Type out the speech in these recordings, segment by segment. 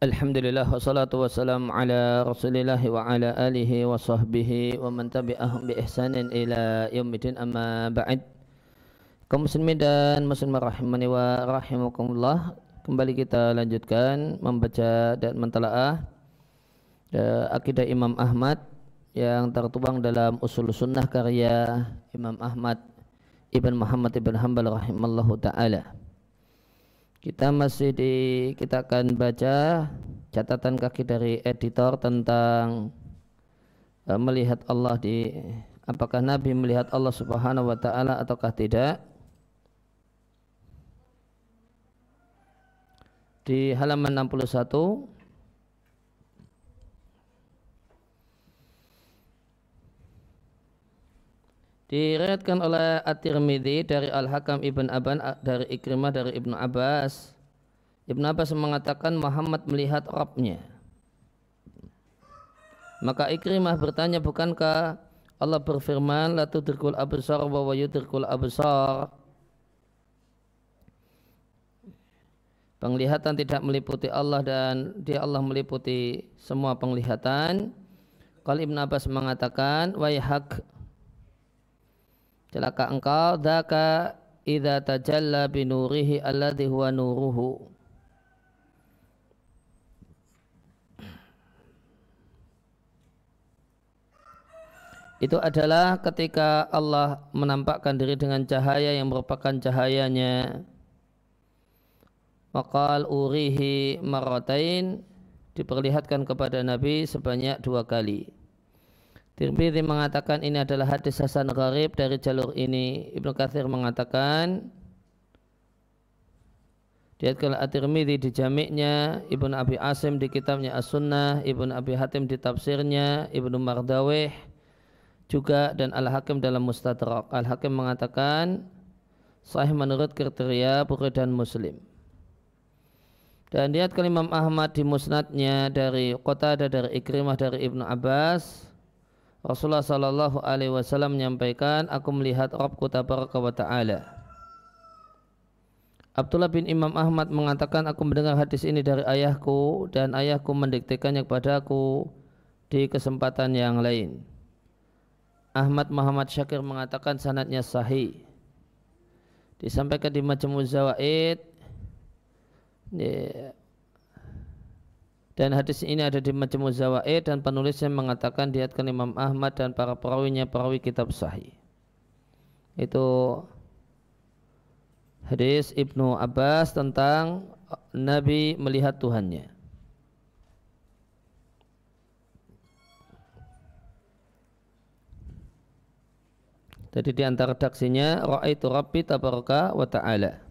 Alhamdulillah wassalatu wassalamu ala rasulillahi wa ala alihi wa sahbihi wa man tabi'ahum bi ihsanin ila yaumidin amma ba'id Kau muslimin dan muslimah rahimani wa rahimukumullah kembali kita lanjutkan membaca dan mentala'ah eh, akidah Imam Ahmad yang tertuang dalam usul sunnah karya Imam Ahmad Ibn Muhammad Ibn Hanbal rahimallahu ta'ala kita masih di kita akan baca catatan kaki dari editor tentang uh, melihat Allah di apakah Nabi melihat Allah Subhanahu wa taala ataukah tidak. Di halaman 61 Diriatkan oleh At-Tirmidzi dari Al-Hakam Ibn Aban dari Ikrimah dari Ibnu Abbas. Ibnu Abbas mengatakan Muhammad melihat Rabbnya. Maka Ikrimah bertanya, bukankah Allah berfirman, La tudrikul absar wa wa yudrikul absar. Penglihatan tidak meliputi Allah dan dia Allah meliputi semua penglihatan. Kalau Ibn Abbas mengatakan, Waihak, celaka engkau dzaka idza tajalla binurihi nurihi alladhi huwa nuruhu itu adalah ketika Allah menampakkan diri dengan cahaya yang merupakan cahayanya maqal urihi marotain diperlihatkan kepada Nabi sebanyak dua kali. Tirmidzi mengatakan ini adalah hadis hasan gharib dari jalur ini. Ibnu Katsir mengatakan Diatkan At-Tirmidzi di jamiknya, Ibnu Abi Asim di kitabnya As-Sunnah, Ibnu Abi Hatim di tafsirnya, Ibnu Mardawih juga dan Al-Hakim dalam Mustadrak. Al-Hakim mengatakan sahih menurut kriteria Bukhari dan Muslim. Dan lihat kalimat Ahmad di musnadnya dari Qatadah dari Ikrimah dari Ibnu Abbas Rasulullah sallallahu Alaihi Wasallam menyampaikan, aku melihat Robku Tabaraka wa Taala. Abdullah bin Imam Ahmad mengatakan aku mendengar hadis ini dari ayahku dan ayahku mendiktekannya kepadaku di kesempatan yang lain. Ahmad Muhammad Syakir mengatakan sanatnya sahih. Disampaikan di Majmu Zawaid dan hadis ini ada di Majmu Zawaid dan penulisnya mengatakan diatkan Imam Ahmad dan para perawinya perawi kitab sahih itu hadis Ibnu Abbas tentang Nabi melihat Tuhannya Jadi di antara redaksinya Ra'aitu Rabbi Tabaraka wa Ta'ala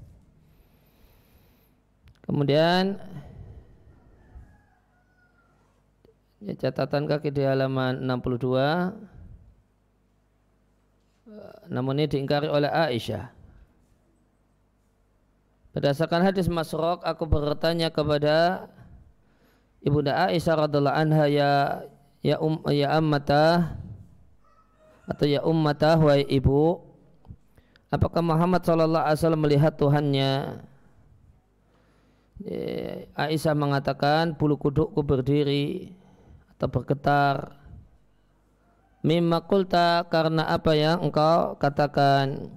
Kemudian Ya, catatan kaki di halaman 62 eh, namun ini diingkari oleh Aisyah. Berdasarkan hadis Masrok, aku bertanya kepada Ibunda Aisyah radhiallahu anha ya ya um, ya ammata atau ya ummata wahai ibu, apakah Muhammad sallallahu alaihi wasallam melihat Tuhannya? Eh, Aisyah mengatakan bulu kudukku berdiri atau bergetar mimma kulta karena apa yang engkau katakan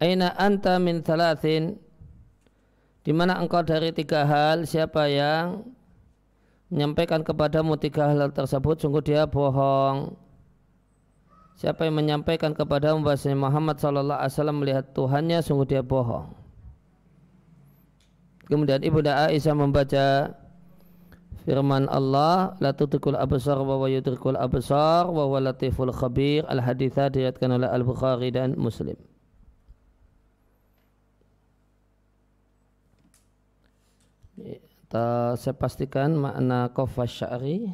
aina anta min thalathin di mana engkau dari tiga hal siapa yang menyampaikan kepadamu tiga hal tersebut sungguh dia bohong siapa yang menyampaikan kepadamu bahwasanya Muhammad SAW alaihi wasallam melihat Tuhannya sungguh dia bohong Kemudian Ibunda Aisyah membaca firman Allah la tudrikul absar wa wa yudrikul absar wa huwa latiful khabir al haditha diriatkan oleh Al Bukhari dan Muslim. saya pastikan makna qafas sya'ri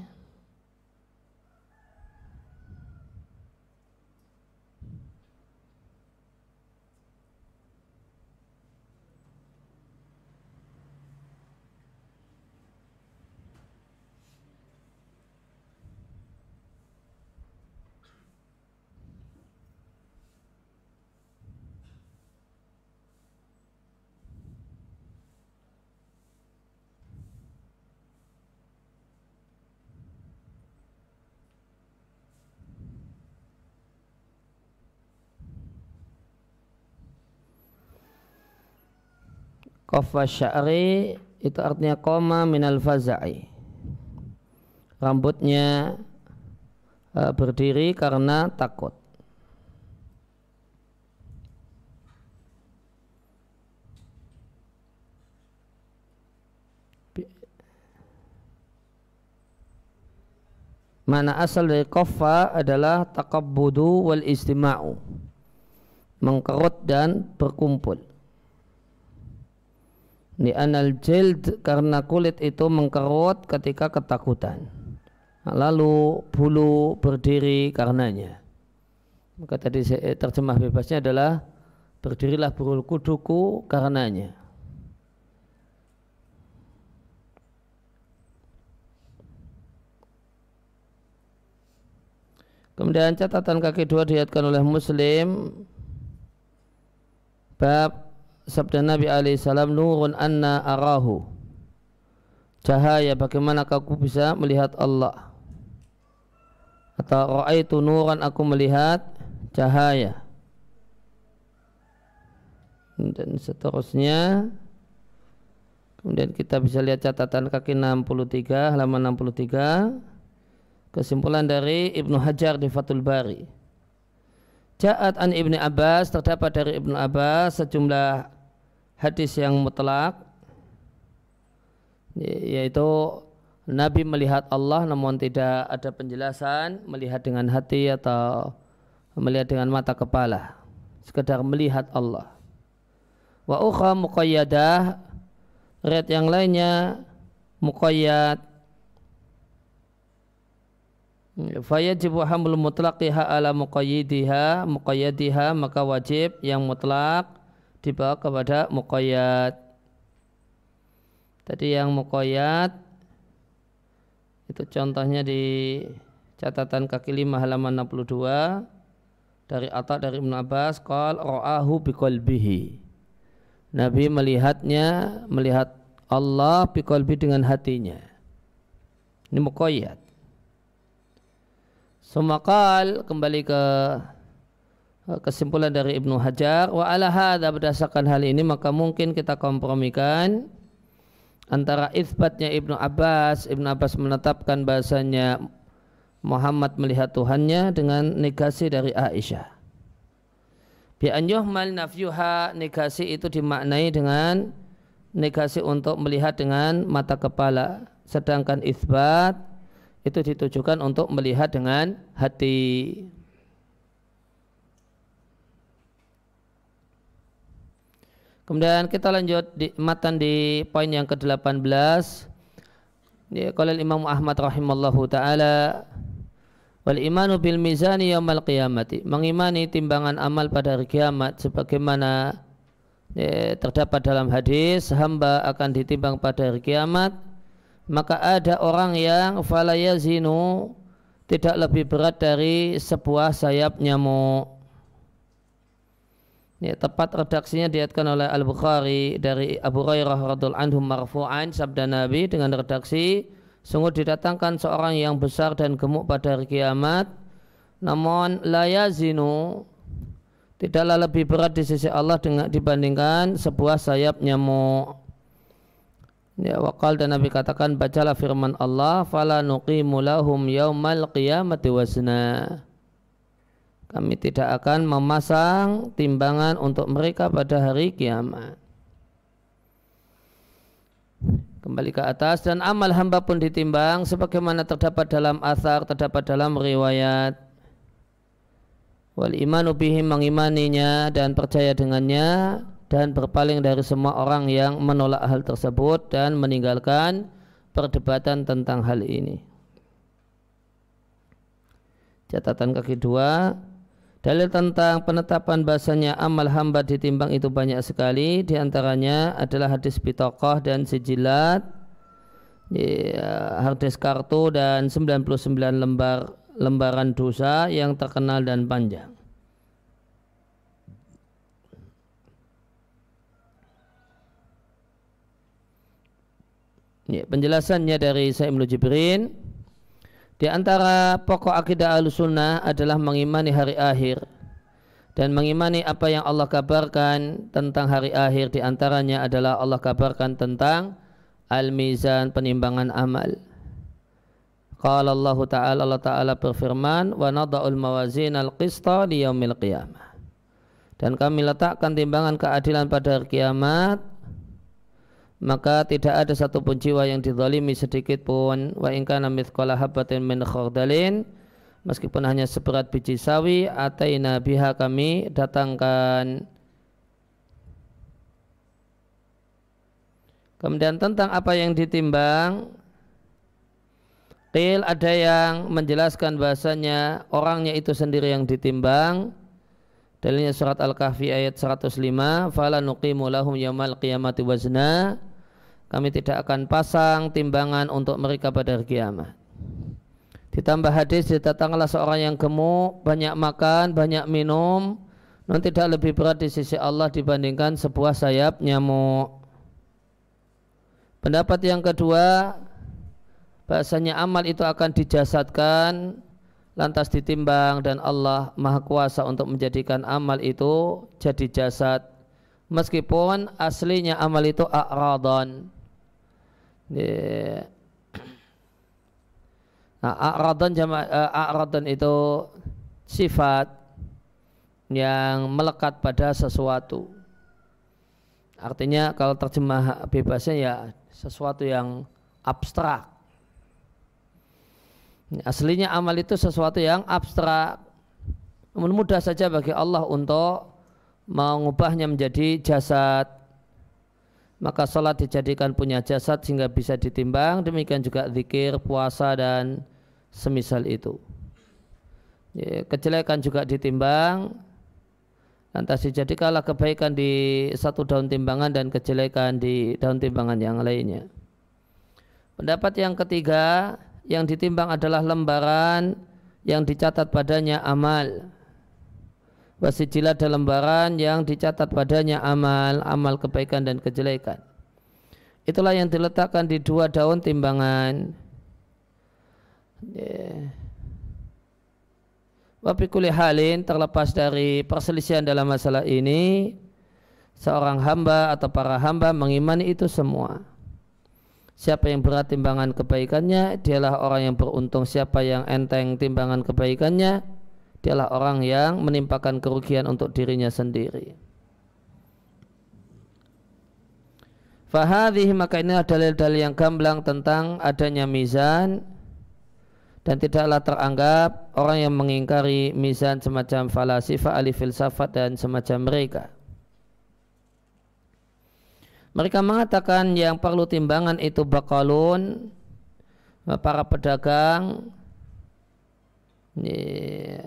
Kofa sya'ri itu artinya koma minal faza'i. Rambutnya uh, berdiri karena takut. Mana asal dari kofa adalah takabudu wal istima'u. Mengkerut dan berkumpul anal jild karena kulit itu mengkerut ketika ketakutan. Lalu bulu berdiri karenanya. Maka tadi eh, terjemah bebasnya adalah berdirilah bulu kuduku karenanya. Kemudian catatan kaki dua diatkan oleh Muslim bab sabda Nabi alaihissalam nurun anna arahu cahaya bagaimana aku bisa melihat Allah atau ra'aitu nuran aku melihat cahaya dan seterusnya kemudian kita bisa lihat catatan kaki 63 halaman 63 kesimpulan dari Ibnu Hajar di Fathul Bari Ja'at an Ibni Abbas terdapat dari Ibnu Abbas sejumlah hadis yang mutlak ya, yaitu Nabi melihat Allah namun tidak ada penjelasan melihat dengan hati atau melihat dengan mata kepala sekedar melihat Allah wa ukha muqayyadah red yang lainnya muqayyad fayajibu hamlu mutlaqiha ala muqayyidiha muqayyadiha maka wajib yang mutlak dibawa kepada mukoyat. Tadi yang mukoyat itu contohnya di catatan kaki lima halaman 62 dari Atta dari Ibn Abbas qal ra'ahu biqalbihi. Nabi melihatnya melihat Allah biqalbi dengan hatinya. Ini mukoyat. Sumakal kembali ke Eh, kesimpulan dari Ibnu Hajar wa ala hadha berdasarkan hal ini maka mungkin kita kompromikan antara isbatnya Ibnu Abbas Ibnu Abbas menetapkan bahasanya Muhammad melihat Tuhannya dengan negasi dari Aisyah bi'an yuhmal nafyuha negasi itu dimaknai dengan negasi untuk melihat dengan mata kepala sedangkan isbat itu ditujukan untuk melihat dengan hati Kemudian kita lanjut di matan di poin yang ke-18. Ya, kalau Imam Ahmad rahimallahu taala wal imanu bil mizani yaumil qiyamati. Mengimani timbangan amal pada hari kiamat sebagaimana ya, terdapat dalam hadis hamba akan ditimbang pada hari kiamat maka ada orang yang falayazinu tidak lebih berat dari sebuah sayap nyamuk Ya, tepat redaksinya diatkan oleh Al Bukhari dari Abu Hurairah radhiallahu anhu marfu'an sabda Nabi dengan redaksi sungguh didatangkan seorang yang besar dan gemuk pada hari kiamat namun layazinu tidaklah lebih berat di sisi Allah dengan dibandingkan sebuah sayap nyamuk ya wakal dan Nabi katakan bacalah firman Allah fala nuqimulahum yaumal qiyamati wasna kami tidak akan memasang timbangan untuk mereka pada hari kiamat. Kembali ke atas dan amal hamba pun ditimbang sebagaimana terdapat dalam asar, terdapat dalam riwayat. Wal iman ubihim mengimaninya dan percaya dengannya dan berpaling dari semua orang yang menolak hal tersebut dan meninggalkan perdebatan tentang hal ini. Catatan kaki dua, Dalil tentang penetapan bahasanya amal hamba ditimbang itu banyak sekali. Di antaranya adalah hadis bitokoh dan sejilat, eh, hadis kartu dan 99 lembar lembaran dosa yang terkenal dan panjang. Ya, penjelasannya dari Sa'im Jibrin di antara pokok akidah al-sunnah adalah mengimani hari akhir dan mengimani apa yang Allah kabarkan tentang hari akhir di antaranya adalah Allah kabarkan tentang al-mizan penimbangan amal. Qala Allah Ta'ala Allah Ta'ala berfirman wa nada'ul mawazin al-qista di yaumil qiyamah. Dan kami letakkan timbangan keadilan pada hari kiamat maka tidak ada satu pun jiwa yang dizalimi sedikit pun wa in kana mithqala habatin min khardalin meskipun hanya seberat biji sawi ataina biha kami datangkan Kemudian tentang apa yang ditimbang Qil ada yang menjelaskan bahasanya orangnya itu sendiri yang ditimbang Dalilnya surat Al-Kahfi ayat 105 Fala nuqimu lahum yamal qiyamati wazna kami tidak akan pasang timbangan untuk mereka pada hari kiamat. Ditambah hadis, datanglah seorang yang gemuk, banyak makan, banyak minum, dan tidak lebih berat di sisi Allah dibandingkan sebuah sayap nyamuk. Pendapat yang kedua, bahasanya amal itu akan dijasadkan lantas ditimbang dan Allah Maha Kuasa untuk menjadikan amal itu jadi jasad meskipun aslinya amal itu a'radon Nah, a'radan jama eh, a'radan itu sifat yang melekat pada sesuatu. Artinya kalau terjemah bebasnya ya sesuatu yang abstrak. Aslinya amal itu sesuatu yang abstrak. mudah saja bagi Allah untuk mengubahnya menjadi jasad maka sholat dijadikan punya jasad sehingga bisa ditimbang demikian juga zikir puasa dan semisal itu ya, kejelekan juga ditimbang lantas dijadikanlah kebaikan di satu daun timbangan dan kejelekan di daun timbangan yang lainnya pendapat yang ketiga yang ditimbang adalah lembaran yang dicatat padanya amal wasijila dalam lembaran yang dicatat padanya amal, amal kebaikan dan kejelekan. Itulah yang diletakkan di dua daun timbangan. kulih halin terlepas dari perselisihan dalam masalah ini, seorang hamba atau para hamba mengimani itu semua. Siapa yang berat timbangan kebaikannya, dialah orang yang beruntung. Siapa yang enteng timbangan kebaikannya, dialah orang yang menimpakan kerugian untuk dirinya sendiri. Fahadih maka ini dalil-dalil yang gamblang tentang adanya mizan dan tidaklah teranggap orang yang mengingkari mizan semacam falasifah, ahli filsafat dan semacam mereka. Mereka mengatakan yang perlu timbangan itu bakalun para pedagang yeah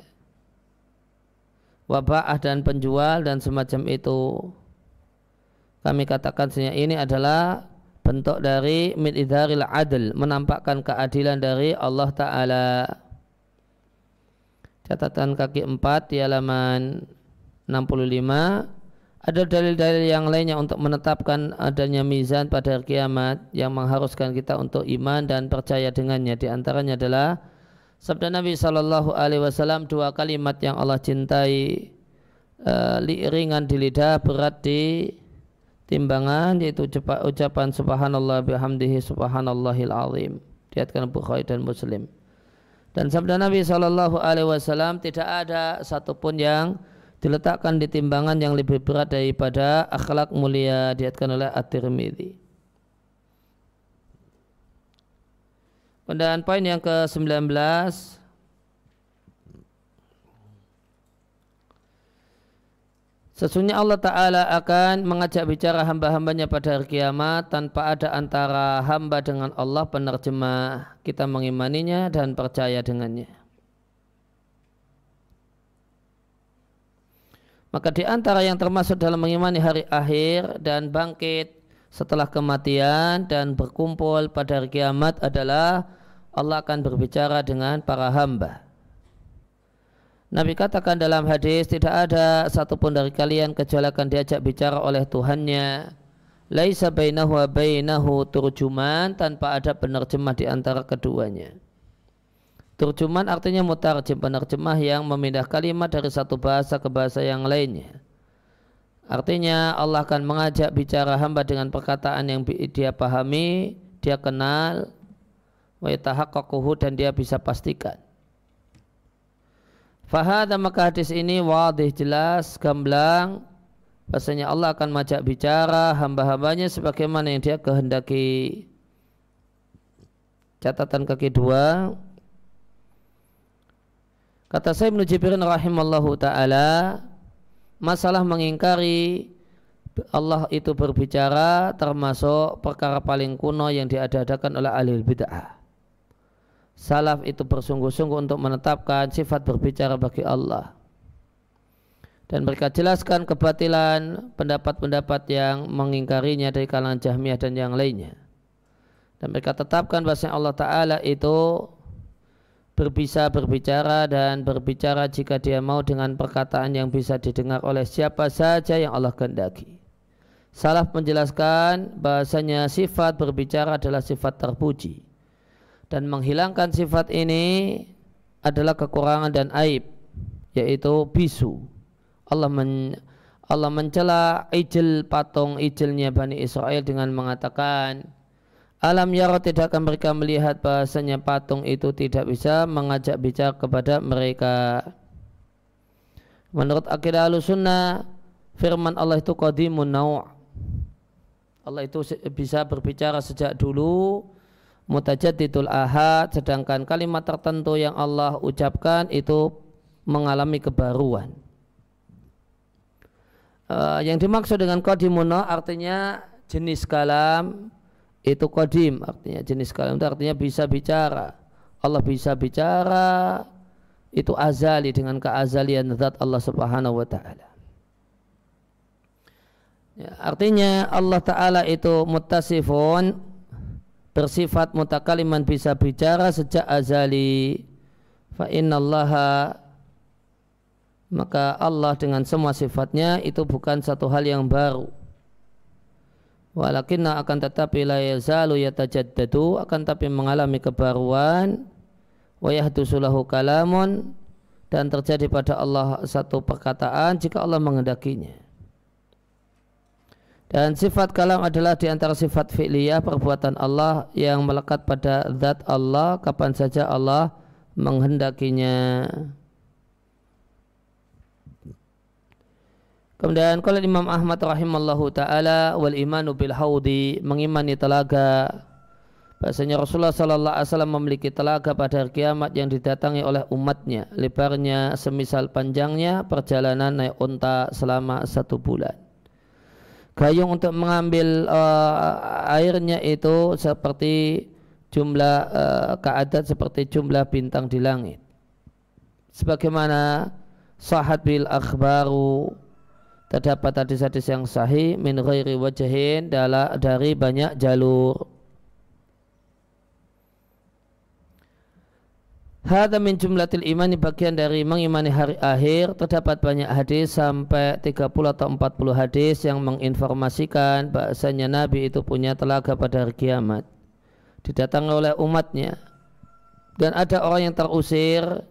wabah dan penjual dan semacam itu kami katakan sehingga ini adalah bentuk dari min adil menampakkan keadilan dari Allah Ta'ala catatan kaki 4 di halaman 65 ada dalil-dalil yang lainnya untuk menetapkan adanya mizan pada hari kiamat yang mengharuskan kita untuk iman dan percaya dengannya. Di antaranya adalah Sabda Nabi Shallallahu Alaihi Wasallam dua kalimat yang Allah cintai uh, ringan di lidah berat di timbangan yaitu ucapan Subhanallah bihamdihi Subhanallahil Alim diatkan Bukhari dan Muslim dan sabda Nabi Shallallahu Alaihi Wasallam tidak ada satupun yang diletakkan di timbangan yang lebih berat daripada akhlak mulia diatkan oleh At-Tirmidzi. Dan poin yang ke-19 Sesungguhnya Allah Ta'ala akan mengajak bicara hamba-hambanya pada hari kiamat tanpa ada antara hamba dengan Allah penerjemah kita mengimaninya dan percaya dengannya. Maka di antara yang termasuk dalam mengimani hari akhir dan bangkit setelah kematian dan berkumpul pada hari kiamat adalah Allah akan berbicara dengan para hamba. Nabi katakan dalam hadis tidak ada satupun dari kalian kecuali akan diajak bicara oleh Tuhannya. Laisa bainahu wa bainahu turjuman tanpa ada penerjemah di antara keduanya. Turjuman artinya mutarjim penerjemah yang memindah kalimat dari satu bahasa ke bahasa yang lainnya. Artinya Allah akan mengajak bicara hamba dengan perkataan yang dia pahami, dia kenal, wa dan dia bisa pastikan. Fahadah maka hadis ini wadih jelas, gamblang, Bahasanya Allah akan mengajak bicara hamba-hambanya sebagaimana yang dia kehendaki. Catatan kaki dua. Kata saya Ibn Jibrin rahimallahu ta'ala, masalah mengingkari Allah itu berbicara termasuk perkara paling kuno yang diadakan oleh ahli bid'ah. Salaf itu bersungguh-sungguh untuk menetapkan sifat berbicara bagi Allah. Dan mereka jelaskan kebatilan pendapat-pendapat yang mengingkarinya dari kalangan Jahmiyah dan yang lainnya. Dan mereka tetapkan bahasa Allah Ta'ala itu berbisa berbicara dan berbicara jika dia mau dengan perkataan yang bisa didengar oleh siapa saja yang Allah kehendaki. Salaf menjelaskan bahasanya sifat berbicara adalah sifat terpuji dan menghilangkan sifat ini adalah kekurangan dan aib yaitu bisu. Allah men Allah mencela ijil patung ijilnya Bani Israel dengan mengatakan Alam yara tidak akan mereka melihat bahasanya patung itu tidak bisa mengajak bicara kepada mereka. Menurut akidah sunnah, firman Allah itu qadimun naw' Allah itu bisa berbicara sejak dulu mutajadidul ahad sedangkan kalimat tertentu yang Allah ucapkan itu mengalami kebaruan. Uh, yang dimaksud dengan qadimun naw' artinya jenis kalam itu kodim artinya jenis kalam itu artinya bisa bicara Allah bisa bicara itu azali dengan keazalian zat Allah Subhanahu wa taala ya, artinya Allah taala itu mutasifun bersifat mutakaliman bisa bicara sejak azali fa innallaha maka Allah dengan semua sifatnya itu bukan satu hal yang baru Walakinna akan tetapi la yazalu yatajaddadu akan tetapi mengalami kebaruan wa yahdusulahu kalamun dan terjadi pada Allah satu perkataan jika Allah menghendakinya. Dan sifat kalam adalah di antara sifat fi'liyah perbuatan Allah yang melekat pada zat Allah kapan saja Allah menghendakinya. Kemudian kalau Imam Ahmad rahimallahu taala wal imanu bil haudi mengimani telaga bahasanya Rasulullah sallallahu alaihi wasallam memiliki telaga pada hari kiamat yang didatangi oleh umatnya lebarnya semisal panjangnya perjalanan naik unta selama satu bulan gayung untuk mengambil uh, airnya itu seperti jumlah uh, eh, keadat seperti jumlah bintang di langit sebagaimana sahat bil akhbaru terdapat tadi hadis yang sahih min ghairi wajahin dari banyak jalur. Hada min jumlatil imani bagian dari mengimani hari akhir terdapat banyak hadis sampai 30 atau 40 hadis yang menginformasikan bahasanya Nabi itu punya telaga pada hari kiamat didatangi oleh umatnya dan ada orang yang terusir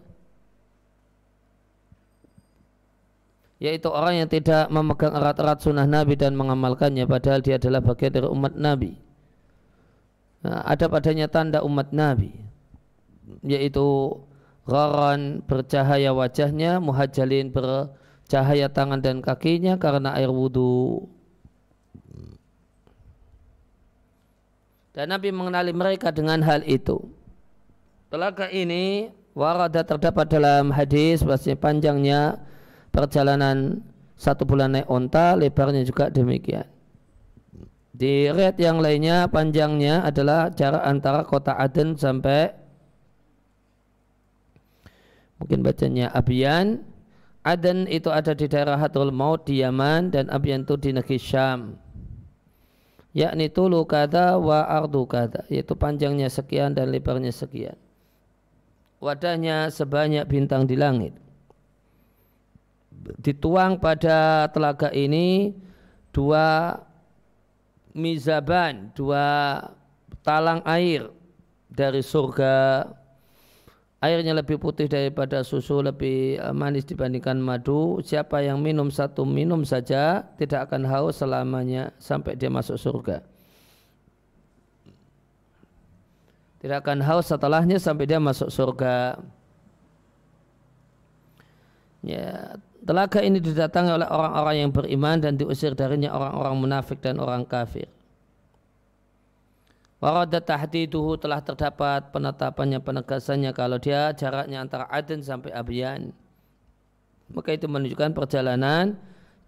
yaitu orang yang tidak memegang erat-erat sunnah Nabi dan mengamalkannya padahal dia adalah bagian dari umat Nabi nah, ada padanya tanda umat Nabi yaitu gharan bercahaya wajahnya muhajalin bercahaya tangan dan kakinya karena air wudhu dan Nabi mengenali mereka dengan hal itu telaga ini warada terdapat dalam hadis bahasanya panjangnya perjalanan satu bulan naik onta lebarnya juga demikian di red yang lainnya panjangnya adalah jarak antara kota Aden sampai mungkin bacanya Abian Aden itu ada di daerah Hatul Maut di Yaman dan Abian itu di negeri Syam yakni tulu kata wa ardu kata yaitu panjangnya sekian dan lebarnya sekian wadahnya sebanyak bintang di langit dituang pada telaga ini dua mizaban, dua talang air dari surga. Airnya lebih putih daripada susu, lebih eh, manis dibandingkan madu. Siapa yang minum satu minum saja tidak akan haus selamanya sampai dia masuk surga. Tidak akan haus setelahnya sampai dia masuk surga. Ya, telaga ini didatangi oleh orang-orang yang beriman dan diusir darinya orang-orang munafik dan orang kafir. Warada tahdiduhu telah terdapat penetapannya penegasannya kalau dia jaraknya antara Aden sampai Abyan. Maka itu menunjukkan perjalanan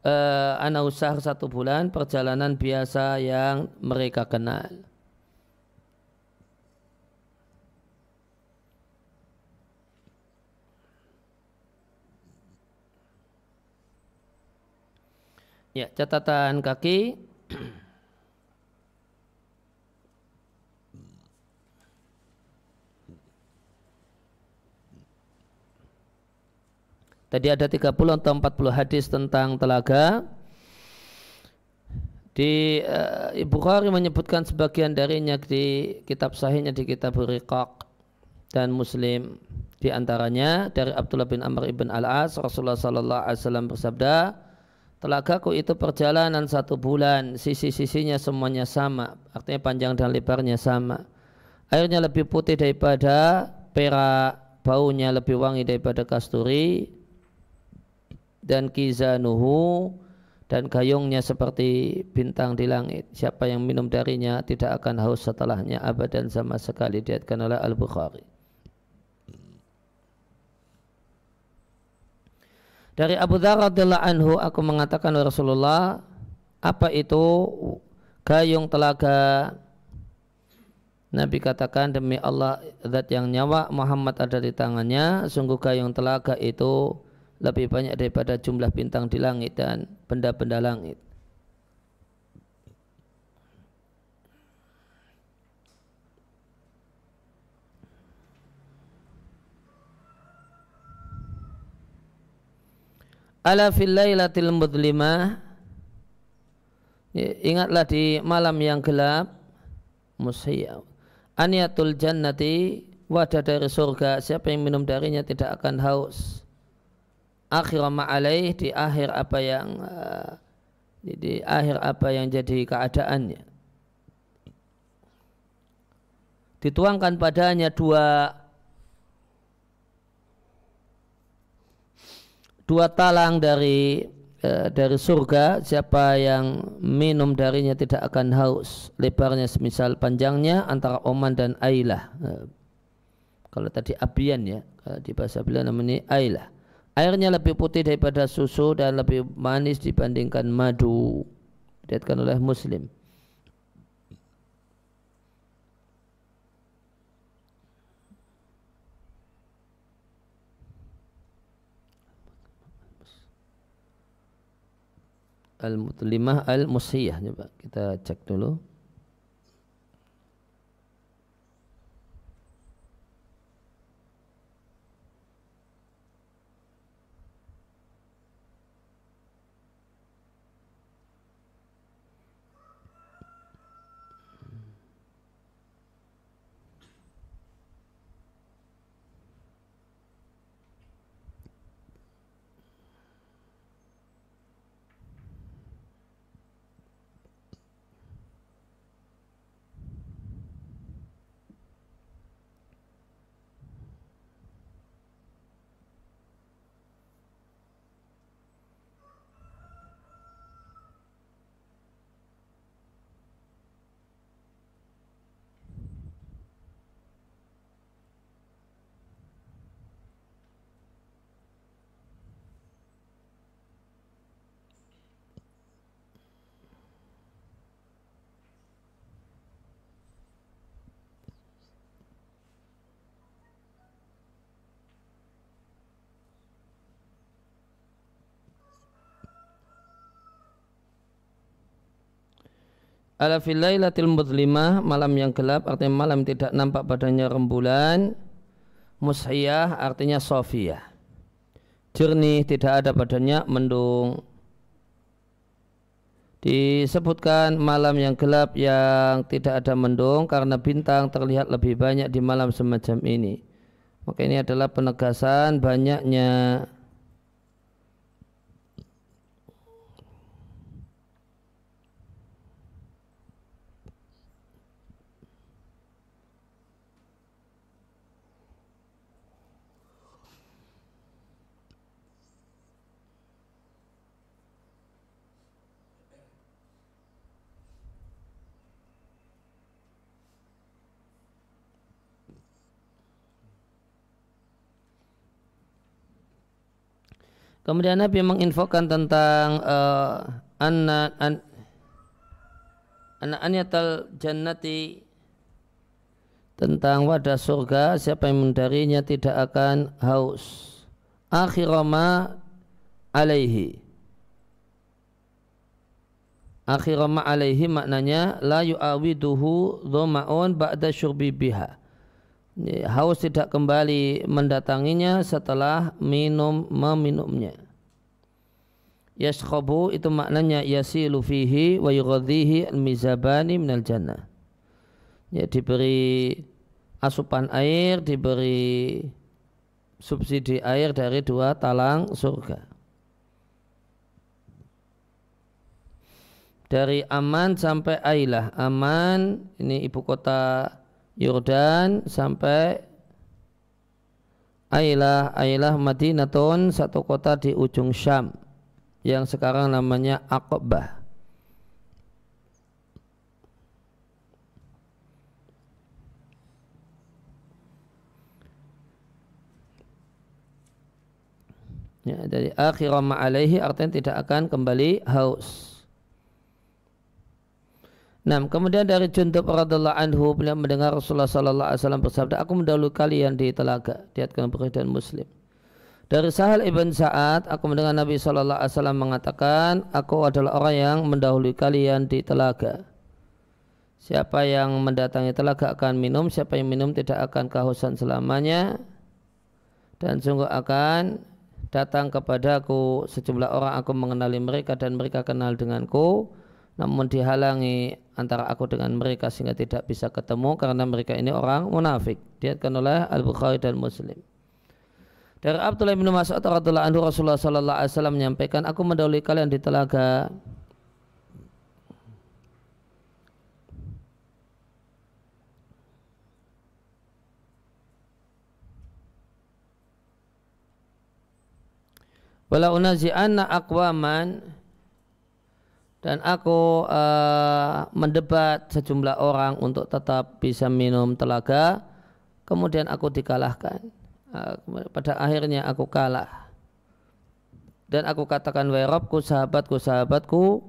eh, anak usaha satu bulan perjalanan biasa yang mereka kenal. Ya, catatan kaki. Tadi ada 30 atau 40 hadis tentang telaga. Di uh, Ibu Khari menyebutkan sebagian darinya di kitab sahihnya di kitab Riqaq dan Muslim. Di antaranya dari Abdullah bin Amr ibn Al-As Rasulullah sallallahu alaihi wasallam bersabda, Telagaku itu perjalanan satu bulan, sisi-sisinya semuanya sama, artinya panjang dan lebarnya sama. Airnya lebih putih daripada perak, baunya lebih wangi daripada kasturi, dan kizanuhu dan gayungnya seperti bintang di langit. Siapa yang minum darinya tidak akan haus setelahnya abad dan sama sekali diatkan oleh Al-Bukhari. Dari Abu Dhar radhiyallahu anhu aku mengatakan ya Rasulullah apa itu gayung telaga Nabi katakan demi Allah zat yang nyawa Muhammad ada di tangannya sungguh gayung telaga itu lebih banyak daripada jumlah bintang di langit dan benda-benda langit Ala fil lailatil mudlimah ya, Ingatlah di malam yang gelap musyiyah Aniyatul jannati wadah dari surga siapa yang minum darinya tidak akan haus. Akhir ma'alaih di akhir apa yang eh, di akhir apa yang jadi keadaannya. Dituangkan padanya dua dua talang dari e, dari surga siapa yang minum darinya tidak akan haus lebarnya semisal panjangnya antara Oman dan Ailah e, kalau tadi Abian ya e, di bahasa beliau namanya Ailah airnya lebih putih daripada susu dan lebih manis dibandingkan madu dilihatkan oleh Muslim al-mutlimah al-musiyah coba kita cek dulu ala filailatil malam yang gelap artinya malam tidak nampak badannya rembulan mushiyah artinya sofiyah jernih tidak ada badannya mendung disebutkan malam yang gelap yang tidak ada mendung karena bintang terlihat lebih banyak di malam semacam ini maka ini adalah penegasan banyaknya Kemudian Nabi menginfokan tentang uh, eh, anak an, jannati tentang wadah surga siapa yang mendarinya tidak akan haus. Akhirama alaihi. Akhirama alaihi maknanya la yu'awiduhu dhoma'un ba'da syurbi biha haus tidak kembali mendatanginya setelah minum meminumnya. Yashkobu itu maknanya yasilu fihi wa yughadhihi al-mizabani minal jannah. Ya diberi asupan air, diberi subsidi air dari dua talang surga. Dari Aman sampai Ailah. Aman ini ibu kota Yordan sampai Ailah, Ailah Madinatun satu kota di ujung Syam yang sekarang namanya Aqabah. Ya, dari akhirah ma'alaihi artinya tidak akan kembali haus. Nah, kemudian dari Jundub radhiallahu anhu beliau mendengar Rasulullah sallallahu alaihi wasallam bersabda, "Aku mendahului kalian di telaga." Diatkan Bukhari dan Muslim. Dari Sahal ibn Sa'ad, aku mendengar Nabi sallallahu alaihi wasallam mengatakan, "Aku adalah orang yang mendahului kalian di telaga." Siapa yang mendatangi telaga akan minum, siapa yang minum tidak akan kehausan selamanya dan sungguh akan datang kepadaku sejumlah orang aku mengenali mereka dan mereka kenal denganku namun dihalangi antara aku dengan mereka sehingga tidak bisa ketemu karena mereka ini orang munafik. Diatkan oleh Al-Bukhari dan Muslim. Dari Abdullah bin Mas'ud radhiyallahu anhu Rasulullah sallallahu alaihi wasallam menyampaikan, "Aku mendahului kalian di telaga Wala unazi'anna aqwaman dan aku uh, mendebat sejumlah orang untuk tetap bisa minum telaga kemudian aku dikalahkan uh, pada akhirnya aku kalah dan aku katakan wahai Robku sahabatku sahabatku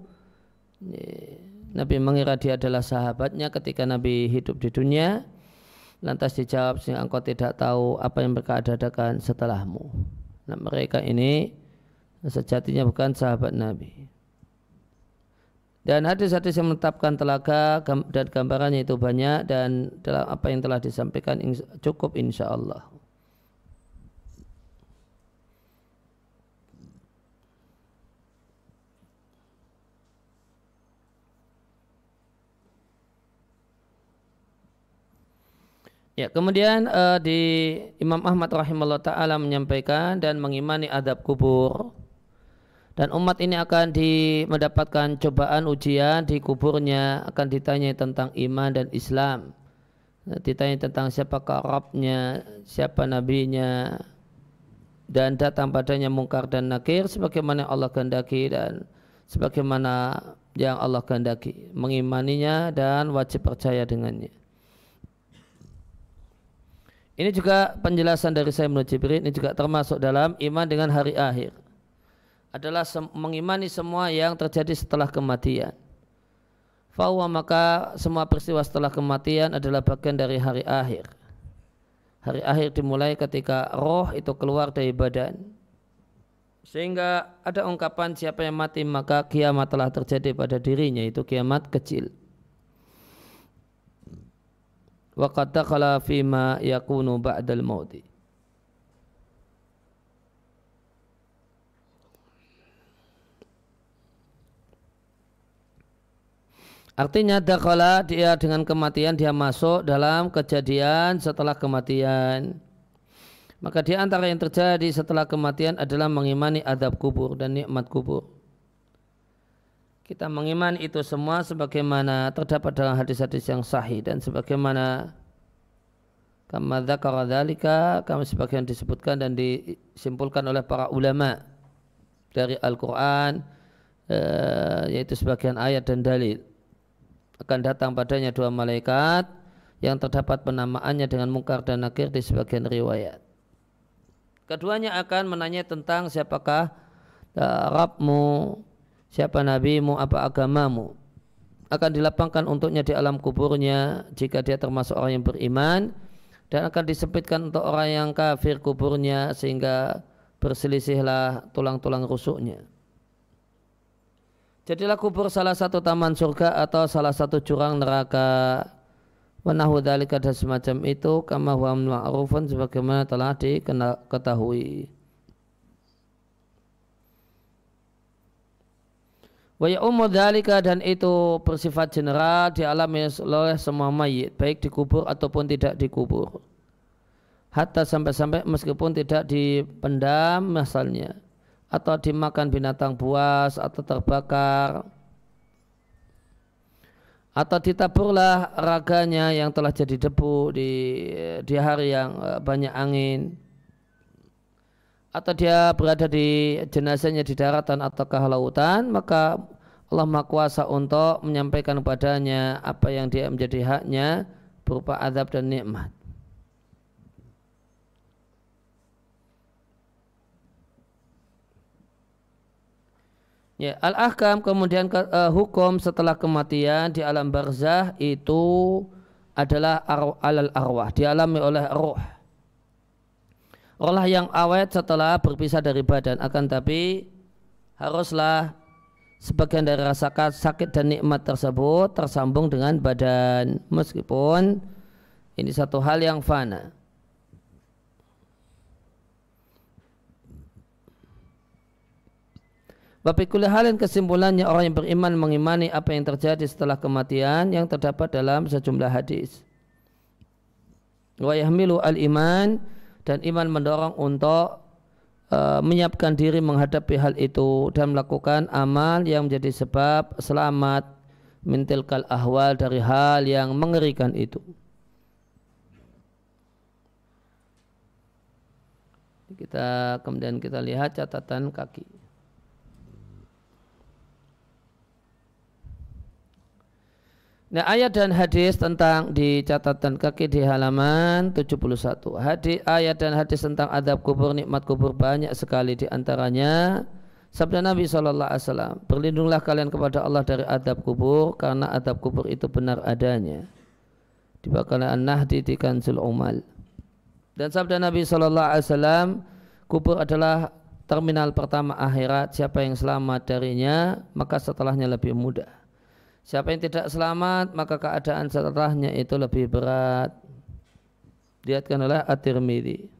Nabi mengira dia adalah sahabatnya ketika Nabi hidup di dunia lantas dijawab sehingga engkau tidak tahu apa yang mereka adakan setelahmu nah mereka ini sejatinya bukan sahabat Nabi dan hadis-hadis yang menetapkan telaga dan gambarannya itu banyak dan dalam apa yang telah disampaikan cukup insya Allah. Ya, kemudian uh, di Imam Ahmad rahimahullah taala menyampaikan dan mengimani adab kubur dan umat ini akan di, mendapatkan cobaan ujian di kuburnya akan ditanya tentang iman dan Islam ditanya tentang siapa Rabbnya siapa nabinya dan datang padanya mungkar dan nakir sebagaimana Allah kehendaki dan sebagaimana yang Allah kehendaki mengimaninya dan wajib percaya dengannya ini juga penjelasan dari saya menuju Jibril ini juga termasuk dalam iman dengan hari akhir adalah mengimani semua yang terjadi setelah kematian. Fawa maka semua peristiwa setelah kematian adalah bagian dari hari akhir. Hari akhir dimulai ketika roh itu keluar dari badan. Sehingga ada ungkapan siapa yang mati maka kiamat telah terjadi pada dirinya itu kiamat kecil. Wa qad fima yakunu ba'dal Artinya dakhala dia dengan kematian dia masuk dalam kejadian setelah kematian. Maka di antara yang terjadi setelah kematian adalah mengimani adab kubur dan nikmat kubur. Kita mengimani itu semua sebagaimana terdapat dalam hadis-hadis yang sahih dan sebagaimana kama dzakara dzalika kami sebagian disebutkan dan disimpulkan oleh para ulama dari Al-Qur'an eh, yaitu sebagian ayat dan dalil akan datang padanya dua malaikat yang terdapat penamaannya dengan mungkar dan nakir di sebagian riwayat. Keduanya akan menanya tentang siapakah eh, Rabbmu, siapa nabimu, apa agamamu. Akan dilapangkan untuknya di alam kuburnya jika dia termasuk orang yang beriman dan akan disempitkan untuk orang yang kafir kuburnya sehingga berselisihlah tulang-tulang rusuknya. Jadilah kubur salah satu taman surga atau salah satu jurang neraka. Menahu dalika dan semacam itu kama huwa ma'rufun sebagaimana telah diketahui. Wa ya'ummu dalika dan itu bersifat general dialami oleh semua mayit baik dikubur ataupun tidak dikubur. Hatta sampai-sampai meskipun tidak dipendam misalnya atau dimakan binatang buas atau terbakar atau ditaburlah raganya yang telah jadi debu di di hari yang e, banyak angin atau dia berada di jenazahnya di daratan atau ke lautan maka Allah Maha Kuasa untuk menyampaikan kepadanya apa yang dia menjadi haknya berupa azab dan nikmat. Ya, al-ahkam kemudian ke, uh, hukum setelah kematian di alam barzah itu adalah ar alal arwah, dialami oleh roh. Roh yang awet setelah berpisah dari badan akan tapi haruslah sebagian dari rasa sakit dan nikmat tersebut tersambung dengan badan meskipun ini satu hal yang fana. Tapi kuliah halin kesimpulannya orang yang beriman mengimani apa yang terjadi setelah kematian yang terdapat dalam sejumlah hadis. Wa al-iman dan iman mendorong untuk uh, menyiapkan diri menghadapi hal itu dan melakukan amal yang menjadi sebab selamat mintilkal ahwal dari hal yang mengerikan itu. Kita kemudian kita lihat catatan kaki. Nah, ayat dan hadis tentang di catatan kaki di halaman 71. Hadis ayat dan hadis tentang adab kubur, nikmat kubur banyak sekali di antaranya sabda Nabi sallallahu alaihi wasallam, "Berlindunglah kalian kepada Allah dari adab kubur karena adab kubur itu benar adanya." Di bakalan Nahdi di Kanzul Umal. Dan sabda Nabi sallallahu alaihi wasallam, kubur adalah terminal pertama akhirat. Siapa yang selamat darinya, maka setelahnya lebih mudah. Siapa yang tidak selamat maka keadaan setelahnya itu lebih berat. Diatkan oleh At-Tirmidzi.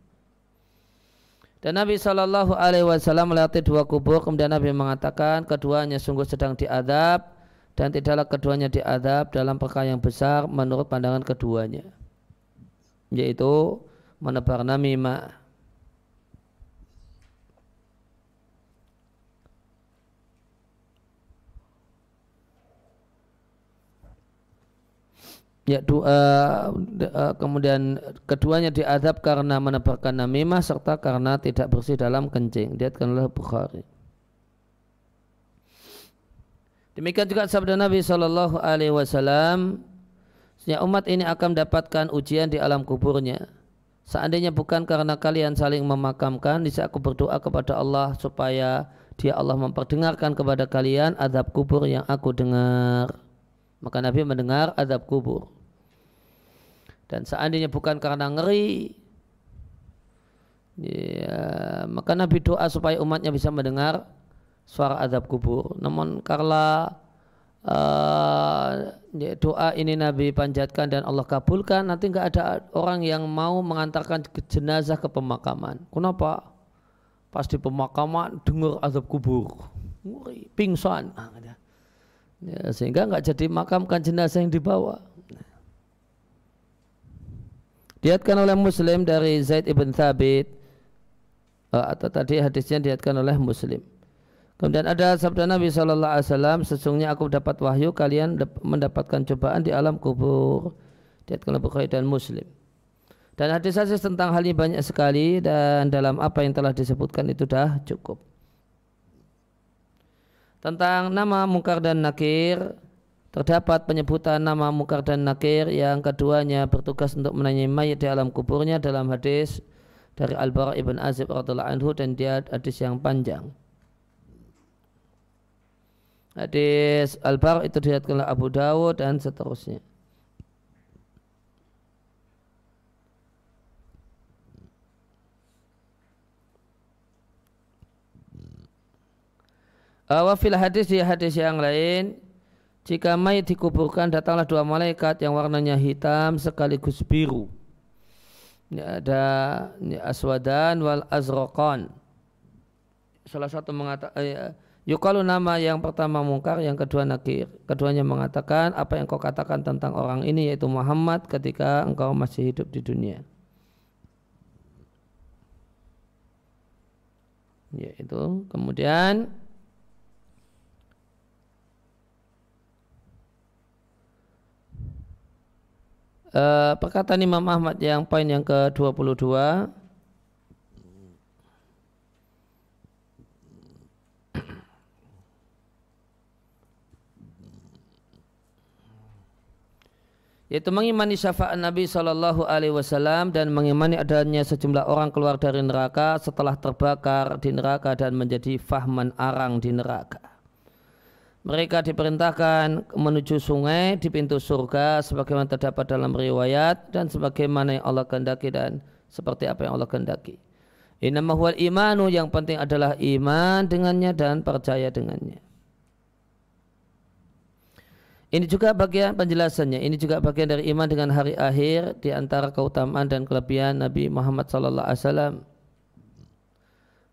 Dan Nabi Shallallahu Alaihi Wasallam melihat dua kubur kemudian Nabi mengatakan keduanya sungguh sedang diadab dan tidaklah keduanya diadab dalam perkara yang besar menurut pandangan keduanya yaitu menebar namimah ya dua, eh, eh, kemudian keduanya diadab karena menebarkan namimah serta karena tidak bersih dalam kencing diatkan Bukhari demikian juga sabda Nabi Shallallahu Alaihi Wasallam ya umat ini akan mendapatkan ujian di alam kuburnya seandainya bukan karena kalian saling memakamkan bisa aku berdoa kepada Allah supaya dia Allah memperdengarkan kepada kalian azab kubur yang aku dengar maka Nabi mendengar azab kubur dan seandainya bukan karena ngeri, ya, maka Nabi doa supaya umatnya bisa mendengar suara azab kubur. Namun karena uh, doa ini Nabi panjatkan dan Allah kabulkan, nanti nggak ada orang yang mau mengantarkan jenazah ke pemakaman. Kenapa? Pas di pemakaman dengar azab kubur, pingsan. Nah, ya, sehingga nggak jadi makamkan jenazah yang dibawa. Diatkan oleh Muslim dari Zaid ibn Thabit eh, atau tadi hadisnya diatkan oleh Muslim. Kemudian ada sabda Nabi Shallallahu Alaihi Wasallam, sesungguhnya aku dapat wahyu kalian mendapatkan cobaan di alam kubur. Diatkan oleh Bukhari dan Muslim. Dan hadis-hadis tentang hal ini banyak sekali dan dalam apa yang telah disebutkan itu dah cukup. Tentang nama mungkar dan nakir, Terdapat penyebutan nama mukar dan nakir yang keduanya bertugas untuk menanyai mayat di alam kuburnya dalam hadis dari Al-Bara ibn Azib radhiallahu anhu dan dia hadis yang panjang. Hadis Al-Bara itu dilihatkan oleh Abu Dawud dan seterusnya. Uh, wafil hadis di ya hadis yang lain jika mayit dikuburkan datanglah dua malaikat yang warnanya hitam sekaligus biru. Ini ada ini aswadan wal azroqan. Salah satu mengatakan eh, yukalu nama yang pertama mungkar, yang kedua nakir. Keduanya mengatakan apa yang kau katakan tentang orang ini yaitu Muhammad ketika engkau masih hidup di dunia. Yaitu kemudian Eh, perkataan Imam Ahmad yang poin yang ke-22 yaitu mengimani syafaat Nabi Shallallahu Alaihi Wasallam dan mengimani adanya sejumlah orang keluar dari neraka setelah terbakar di neraka dan menjadi fahman arang di neraka mereka diperintahkan menuju sungai di pintu surga sebagaimana terdapat dalam riwayat dan sebagaimana yang Allah kehendaki dan seperti apa yang Allah kehendaki. Innama huwal imanu yang penting adalah iman dengannya dan percaya dengannya. Ini juga bagian penjelasannya. Ini juga bagian dari iman dengan hari akhir di antara keutamaan dan kelebihan Nabi Muhammad sallallahu alaihi wasallam.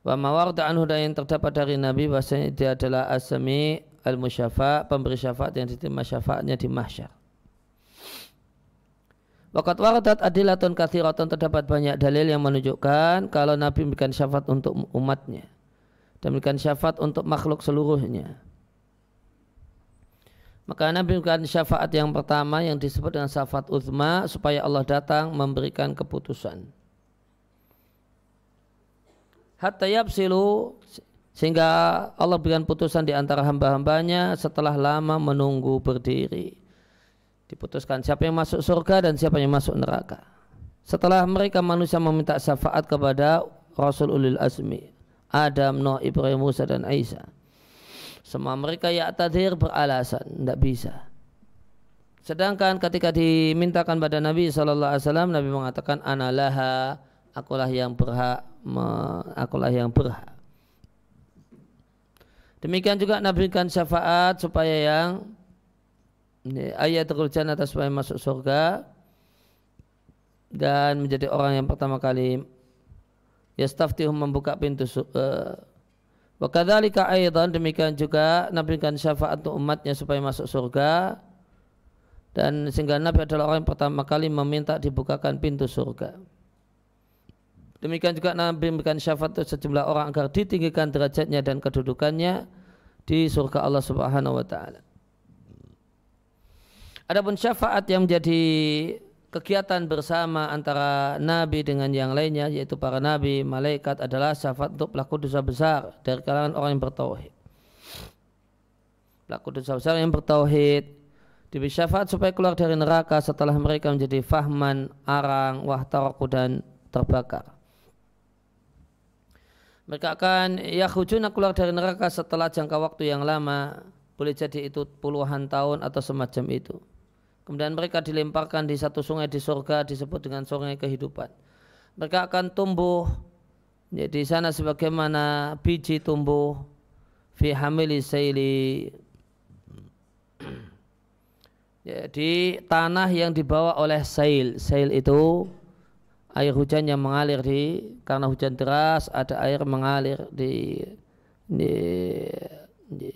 Wa mawarda anhu dan yang terdapat dari Nabi bahasanya dia adalah asami al-musyafa pemberi syafaat yang diterima syafaatnya di mahsyar. Wakat waradat adilatun kathiratun terdapat banyak dalil yang menunjukkan kalau Nabi memberikan syafaat untuk umatnya dan memberikan syafaat untuk makhluk seluruhnya. Maka Nabi memberikan syafaat yang pertama yang disebut dengan syafaat uzma supaya Allah datang memberikan keputusan. Hatta yabsilu sehingga Allah berikan putusan di antara hamba-hambanya setelah lama menunggu berdiri. Diputuskan siapa yang masuk surga dan siapa yang masuk neraka. Setelah mereka manusia meminta syafaat kepada Rasul Ulil Azmi, Adam, Noah, Ibrahim, Musa dan Isa. Semua mereka ya tadir beralasan, tidak bisa. Sedangkan ketika dimintakan pada Nabi Shallallahu Alaihi Wasallam, Nabi mengatakan, Analaha, akulah yang berhak, akulah yang berhak. Demikian juga Nabi berikan syafaat supaya yang ayat terkerjaan atas supaya masuk surga dan menjadi orang yang pertama kali ya yastaftihum membuka pintu surga. Eh, Wakadhalika kadzalika aidan demikian juga Nabi berikan syafaat untuk umatnya supaya masuk surga dan sehingga Nabi adalah orang yang pertama kali meminta dibukakan pintu surga. Demikian juga Nabi memberikan syafaat untuk sejumlah orang agar ditinggikan derajatnya dan kedudukannya di surga Allah Subhanahu wa taala. Adapun syafaat yang menjadi kegiatan bersama antara nabi dengan yang lainnya yaitu para nabi, malaikat adalah syafaat untuk pelaku dosa besar dari kalangan orang yang bertauhid. Pelaku dosa besar yang bertauhid diberi syafaat supaya keluar dari neraka setelah mereka menjadi fahman, arang, wahtaraku dan terbakar mereka akan yakhrujuna keluar dari neraka setelah jangka waktu yang lama boleh jadi itu puluhan tahun atau semacam itu kemudian mereka dilemparkan di satu sungai di surga disebut dengan sungai kehidupan mereka akan tumbuh ya, di sana sebagaimana biji tumbuh fi hamili jadi ya, di tanah yang dibawa oleh sail sail itu air hujan yang mengalir di karena hujan deras ada air mengalir di di di,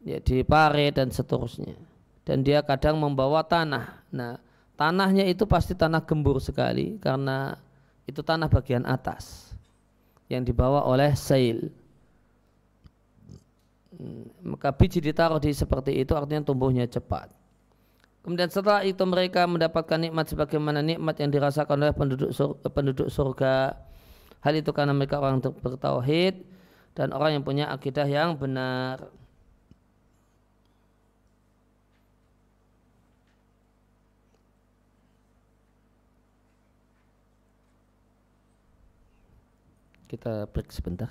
di, di pare dan seterusnya dan dia kadang membawa tanah nah tanahnya itu pasti tanah gembur sekali karena itu tanah bagian atas yang dibawa oleh sail hmm, maka biji ditaruh di seperti itu artinya tumbuhnya cepat Kemudian setelah itu mereka mendapatkan nikmat sebagaimana nikmat yang dirasakan oleh penduduk surga, penduduk surga. Hal itu karena mereka orang bertauhid dan orang yang punya akidah yang benar. Kita break sebentar.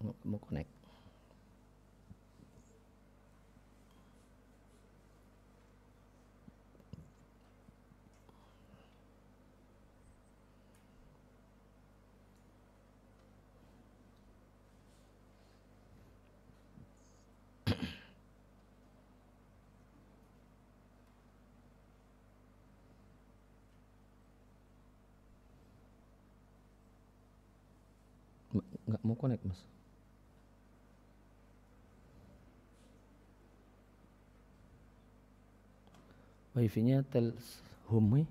もうこれが もうこねます。wifi-nya telhumi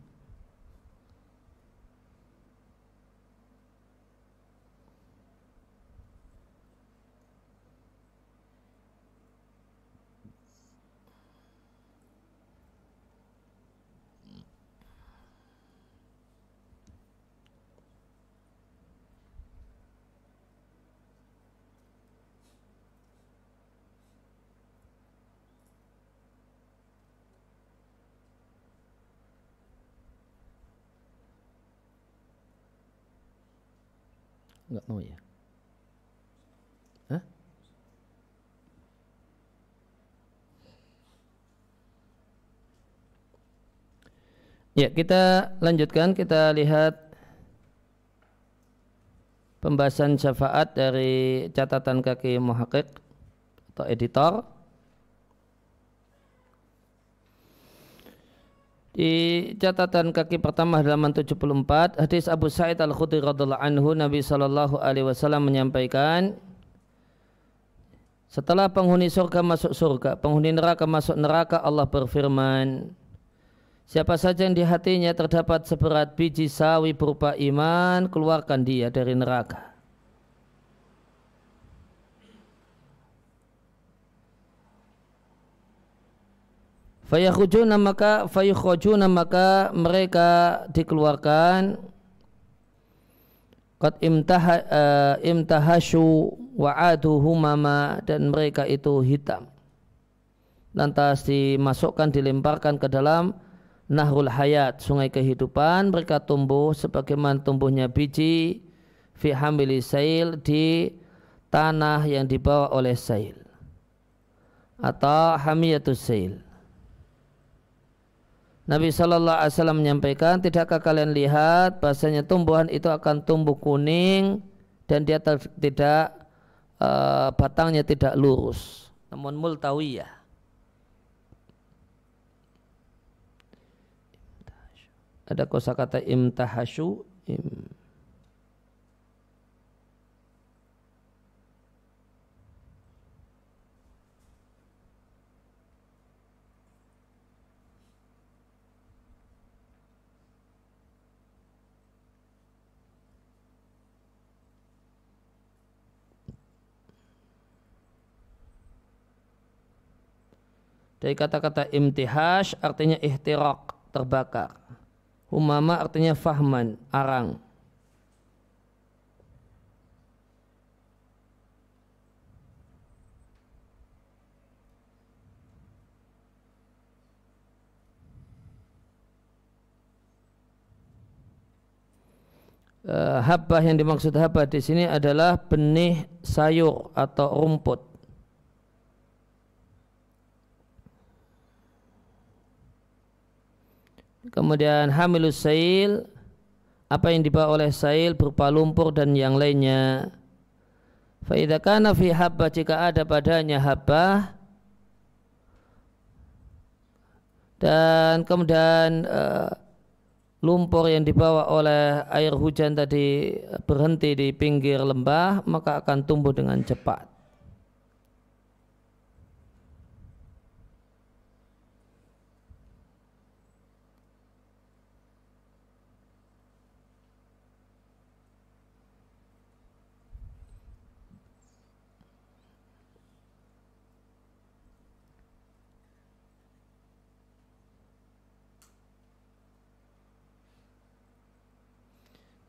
Enggak mau ya? Hah? Ya, kita lanjutkan, kita lihat pembahasan syafaat dari catatan kaki muhakik atau editor. Di catatan kaki pertama halaman 74, hadis Abu Sa'id Al-Khudri radhiallahu anhu Nabi sallallahu alaihi wasallam menyampaikan setelah penghuni surga masuk surga, penghuni neraka masuk neraka, Allah berfirman, Siapa saja yang di hatinya terdapat seberat biji sawi berupa iman, keluarkan dia dari neraka. Fayakhujuna maka fayukhujuna maka mereka dikeluarkan Qad imtaha, uh, imtahashu humama dan mereka itu hitam. Lantas dimasukkan, dilemparkan ke dalam nahrul hayat, sungai kehidupan. Mereka tumbuh sebagaimana tumbuhnya biji fi hamili sail di tanah yang dibawa oleh sail atau hamiyatus sail. Nabi Shallallahu Alaihi Wasallam menyampaikan, tidakkah kalian lihat bahasanya tumbuhan itu akan tumbuh kuning dan dia tidak uh, batangnya tidak lurus, namun multawiyah. Ada kosakata imtahashu im. Dari kata-kata imtihash artinya ihtirok terbakar. Humama artinya fahman, arang. Uh, eh, habah yang dimaksud habah di sini adalah benih sayur atau rumput. Kemudian hamilus sail apa yang dibawa oleh sail berupa lumpur dan yang lainnya. Fa'idha kana fi habba jika ada padanya habbah dan kemudian uh, lumpur yang dibawa oleh air hujan tadi berhenti di pinggir lembah maka akan tumbuh dengan cepat.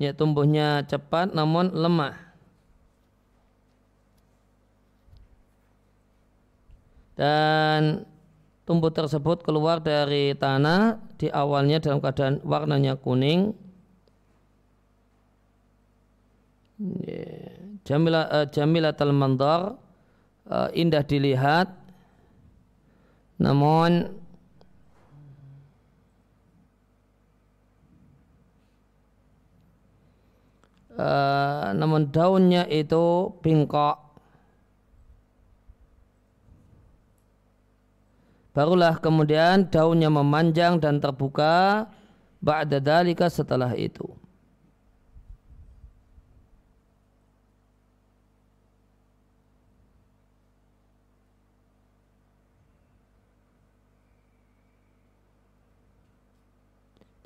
ya tumbuhnya cepat namun lemah dan tumbuh tersebut keluar dari tanah di awalnya dalam keadaan warnanya kuning ya, Jamila, uh, jamilatul eh, indah dilihat namun Eh, namun daunnya itu bingkok. Barulah kemudian daunnya memanjang dan terbuka ba'da dalika setelah itu.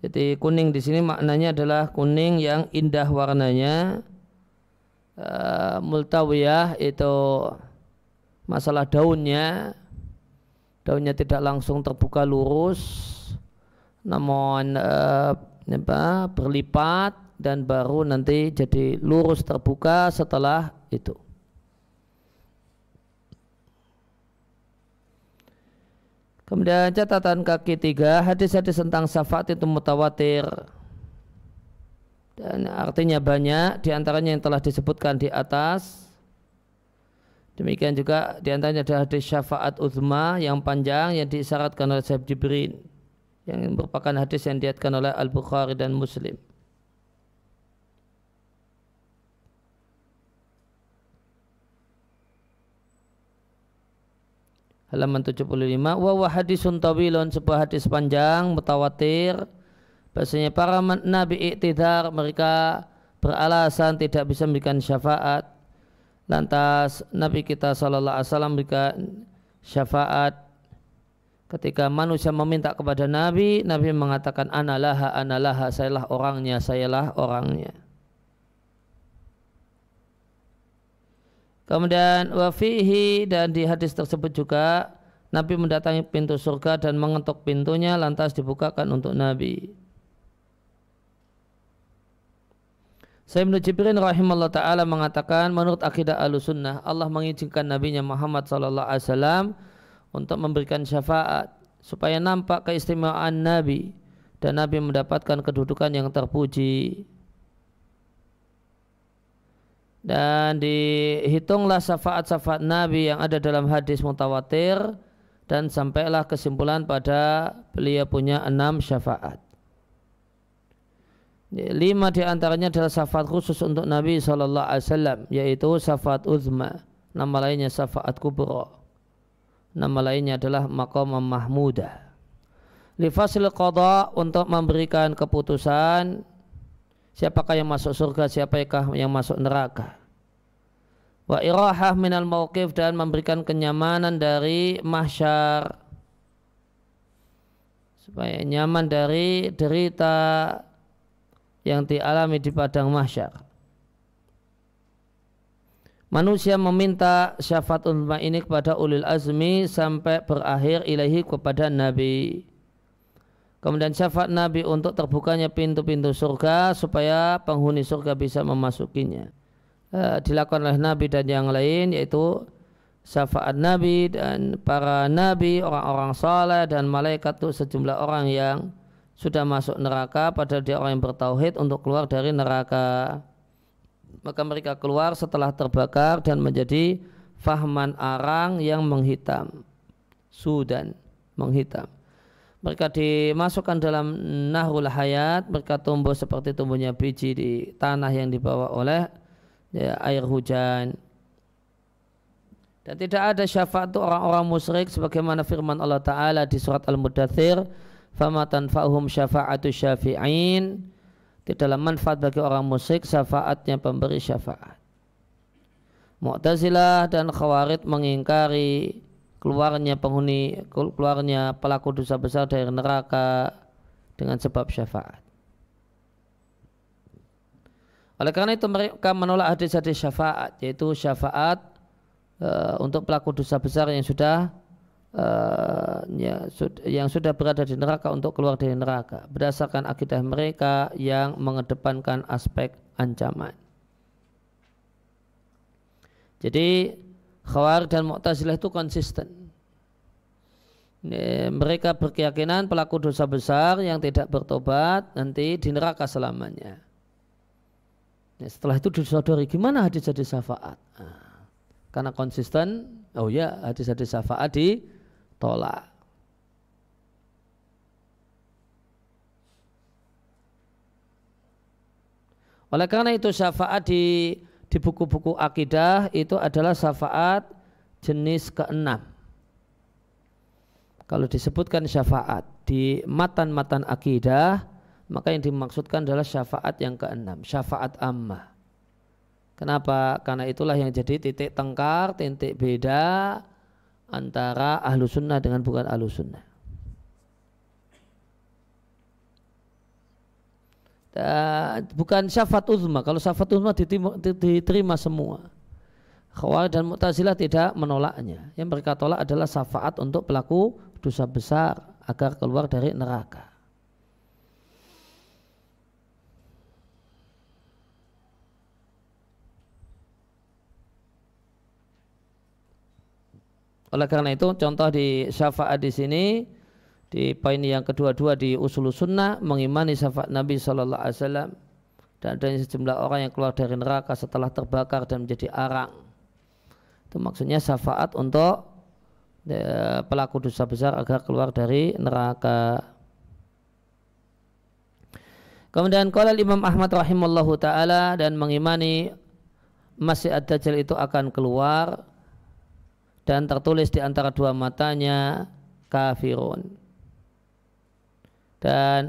Jadi kuning di sini maknanya adalah kuning yang indah warnanya. Uh, multawiyah itu masalah daunnya. Daunnya tidak langsung terbuka lurus, namun uh, berlipat dan baru nanti jadi lurus terbuka setelah itu. Kemudian catatan kaki tiga, hadis-hadis tentang syafaat itu mutawatir. Dan artinya banyak, diantaranya yang telah disebutkan di atas. Demikian juga diantaranya ada hadis syafaat uzma yang panjang yang disyaratkan oleh Syekh Jibrin. Yang merupakan hadis yang diatkan oleh Al-Bukhari dan Muslim. halaman 75 wa wa hadisun tawilun sebuah hadis panjang mutawatir bahasanya para nabi iktidar mereka beralasan tidak bisa memberikan syafaat lantas nabi kita sallallahu alaihi wasallam memberikan syafaat ketika manusia meminta kepada nabi nabi mengatakan analaha analaha sayalah orangnya sayalah orangnya Kemudian wafihi dan di hadis tersebut juga Nabi mendatangi pintu surga dan mengetuk pintunya lantas dibukakan untuk Nabi. Saya bin Jibrin rahimahullah ta'ala mengatakan menurut akidah al Allah mengizinkan nabinya Muhammad sallallahu alaihi wasallam untuk memberikan syafaat supaya nampak keistimewaan nabi dan nabi mendapatkan kedudukan yang terpuji dan dihitunglah syafaat-syafaat Nabi yang ada dalam hadis mutawatir dan sampailah kesimpulan pada beliau punya enam syafaat. Lima di antaranya adalah syafaat khusus untuk Nabi saw, Alaihi Wasallam, yaitu syafaat uzma. Nama lainnya syafaat kubro. Nama lainnya adalah makom mahmudah. Lifasil qada untuk memberikan keputusan siapakah yang masuk surga, siapakah yang masuk neraka. Wa irahah minal mawqif dan memberikan kenyamanan dari mahsyar supaya nyaman dari derita yang dialami di padang mahsyar. Manusia meminta syafaat ulama ini kepada ulil azmi sampai berakhir ilahi kepada Nabi. Kemudian syafaat Nabi untuk terbukanya pintu-pintu surga supaya penghuni surga bisa memasukinya. E, dilakukan oleh Nabi dan yang lain yaitu syafaat Nabi dan para Nabi, orang-orang saleh dan malaikat itu sejumlah orang yang sudah masuk neraka padahal dia orang yang bertauhid untuk keluar dari neraka. Maka mereka keluar setelah terbakar dan menjadi fahman arang yang menghitam. Sudan menghitam mereka dimasukkan dalam nahul hayat mereka tumbuh seperti tumbuhnya biji di tanah yang dibawa oleh ya, air hujan dan tidak ada syafaat untuk orang-orang musyrik sebagaimana firman Allah Ta'ala di surat Al-Mudathir fama tanfa'uhum syafa'atu syafi'in tidaklah manfaat bagi orang musyrik syafaatnya pemberi syafaat Mu'tazilah dan Khawarid mengingkari keluarnya penghuni keluarnya pelaku dosa besar dari neraka dengan sebab syafaat. Oleh karena itu mereka menolak hadis-hadis syafaat yaitu syafaat e, untuk pelaku dosa besar yang sudah e, ya, yang sudah berada di neraka untuk keluar dari neraka berdasarkan akidah mereka yang mengedepankan aspek ancaman. Jadi Khawarij dan Mu'tazilah itu konsisten. Mereka berkeyakinan pelaku dosa besar yang tidak bertobat nanti di neraka selamanya. Nah, setelah itu disodori, gimana hadis-hadis syafaat? Nah, karena konsisten, oh ya hadis-hadis syafaat ditolak. Oleh karena itu syafaat di di buku-buku akidah itu adalah syafaat jenis keenam. Kalau disebutkan syafaat di matan-matan akidah, maka yang dimaksudkan adalah syafaat yang keenam, syafaat amma. Kenapa? Karena itulah yang jadi titik tengkar, titik beda antara ahlu sunnah dengan bukan ahlu sunnah. Eh, bukan syafat uzma. Kalau syafat uzma diterima, semua. Khawarij dan Mu'tazilah tidak menolaknya. Yang mereka tolak adalah syafaat untuk pelaku dosa besar agar keluar dari neraka. Oleh karena itu contoh di syafaat di sini di poin yang kedua-dua di usul sunnah mengimani syafaat Nabi Shallallahu Alaihi Wasallam dan adanya sejumlah orang yang keluar dari neraka setelah terbakar dan menjadi arang. Itu maksudnya syafaat untuk e, pelaku dosa besar agar keluar dari neraka. Kemudian kalau Imam Ahmad rahimallahu taala dan mengimani masih ada dajjal itu akan keluar dan tertulis di antara dua matanya kafirun dan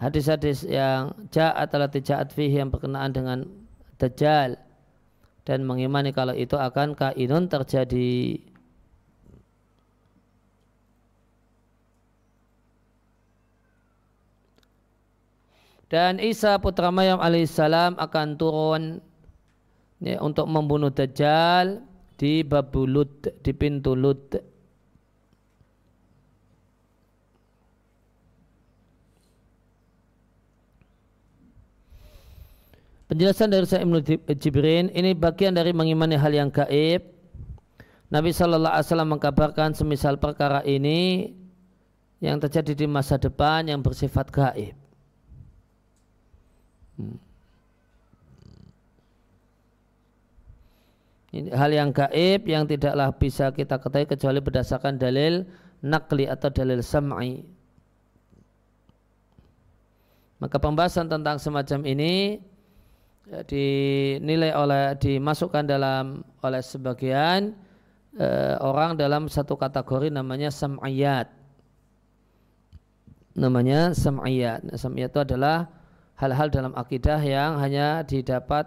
hadis-hadis yang ja'at alati ja'at fihi yang berkenaan dengan dajjal dan mengimani kalau itu akan kainun terjadi dan Isa putra Maryam alaihissalam akan turun ya, untuk membunuh Dajjal di Babulut di pintu Lut. Penjelasan dari Ibn Jibrin ini bagian dari mengimani hal yang gaib. Nabi Shallallahu Alaihi Wasallam mengkabarkan semisal perkara ini yang terjadi di masa depan yang bersifat gaib. Hmm. Ini hal yang gaib yang tidaklah bisa kita ketahui kecuali berdasarkan dalil nakli atau dalil sam'i. Maka pembahasan tentang semacam ini Eh, dinilai oleh dimasukkan dalam oleh sebagian eh, orang dalam satu kategori namanya sam'iyat. Namanya sam'iyat. Nah, sam'iyat itu adalah hal-hal dalam akidah yang hanya didapat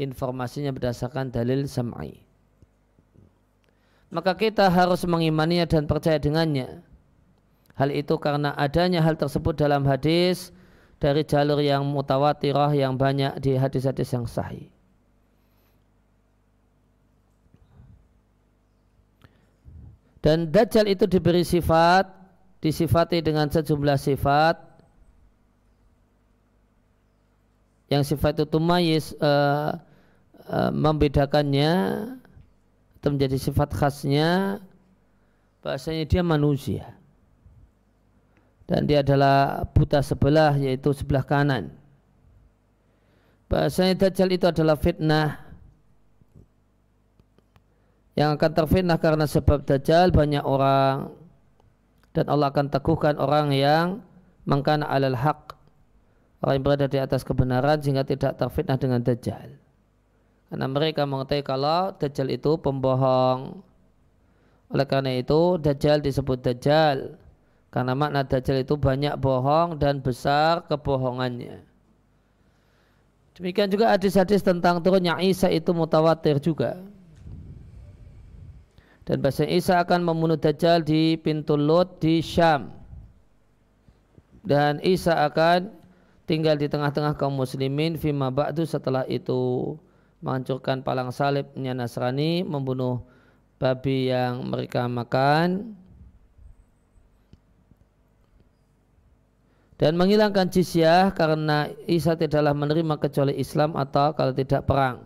informasinya berdasarkan dalil sam'i. Maka kita harus mengimaninya dan percaya dengannya. Hal itu karena adanya hal tersebut dalam hadis dari jalur yang mutawatirah yang banyak di hadis-hadis yang sahih. Dan Dajjal itu diberi sifat, disifati dengan sejumlah sifat. Yang sifat itu tumayis, uh, uh, membedakannya, itu menjadi sifat khasnya, bahasanya dia manusia dan dia adalah buta sebelah yaitu sebelah kanan. Bahasanya Dajjal itu adalah fitnah yang akan terfitnah karena sebab Dajjal banyak orang dan Allah akan teguhkan orang yang mengkana alal haq orang yang berada di atas kebenaran sehingga tidak terfitnah dengan Dajjal karena mereka mengetahui kalau Dajjal itu pembohong oleh karena itu Dajjal disebut Dajjal karena makna dajjal itu banyak bohong dan besar kebohongannya. Demikian juga hadis-hadis tentang turunnya Isa itu mutawatir juga. Dan bahasa Isa akan membunuh Dajjal di pintu Lot di Syam. Dan Isa akan tinggal di tengah-tengah kaum muslimin fima ba'du setelah itu menghancurkan palang salibnya Nasrani, membunuh babi yang mereka makan, dan menghilangkan jizyah karena Isa tidaklah menerima kecuali Islam atau kalau tidak perang.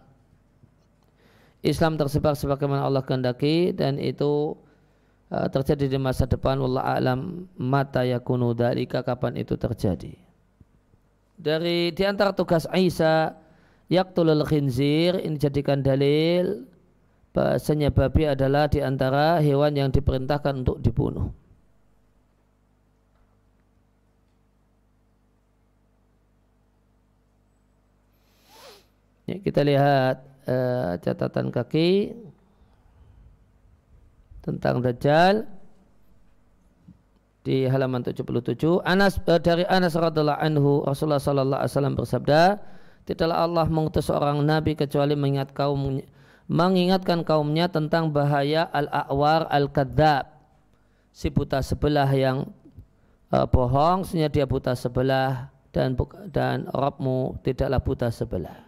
Islam tersebar sebagaimana Allah kehendaki dan itu uh, terjadi di masa depan wallah alam mata yakunu dalika kapan itu terjadi. Dari di antara tugas Isa yaqtulul khinzir ini jadikan dalil bahasanya babi adalah di antara hewan yang diperintahkan untuk dibunuh. Ya, kita lihat eh, catatan kaki tentang Dajjal di halaman 77 Anas eh, dari Anas radhiallahu anhu Rasulullah sallallahu alaihi wasallam bersabda tidaklah Allah mengutus seorang nabi kecuali mengingat kaum mengingatkan kaumnya tentang bahaya al-awar al-kadzab si buta sebelah yang uh, bohong, sebenarnya dia buta sebelah dan dan Robmu tidaklah buta sebelah.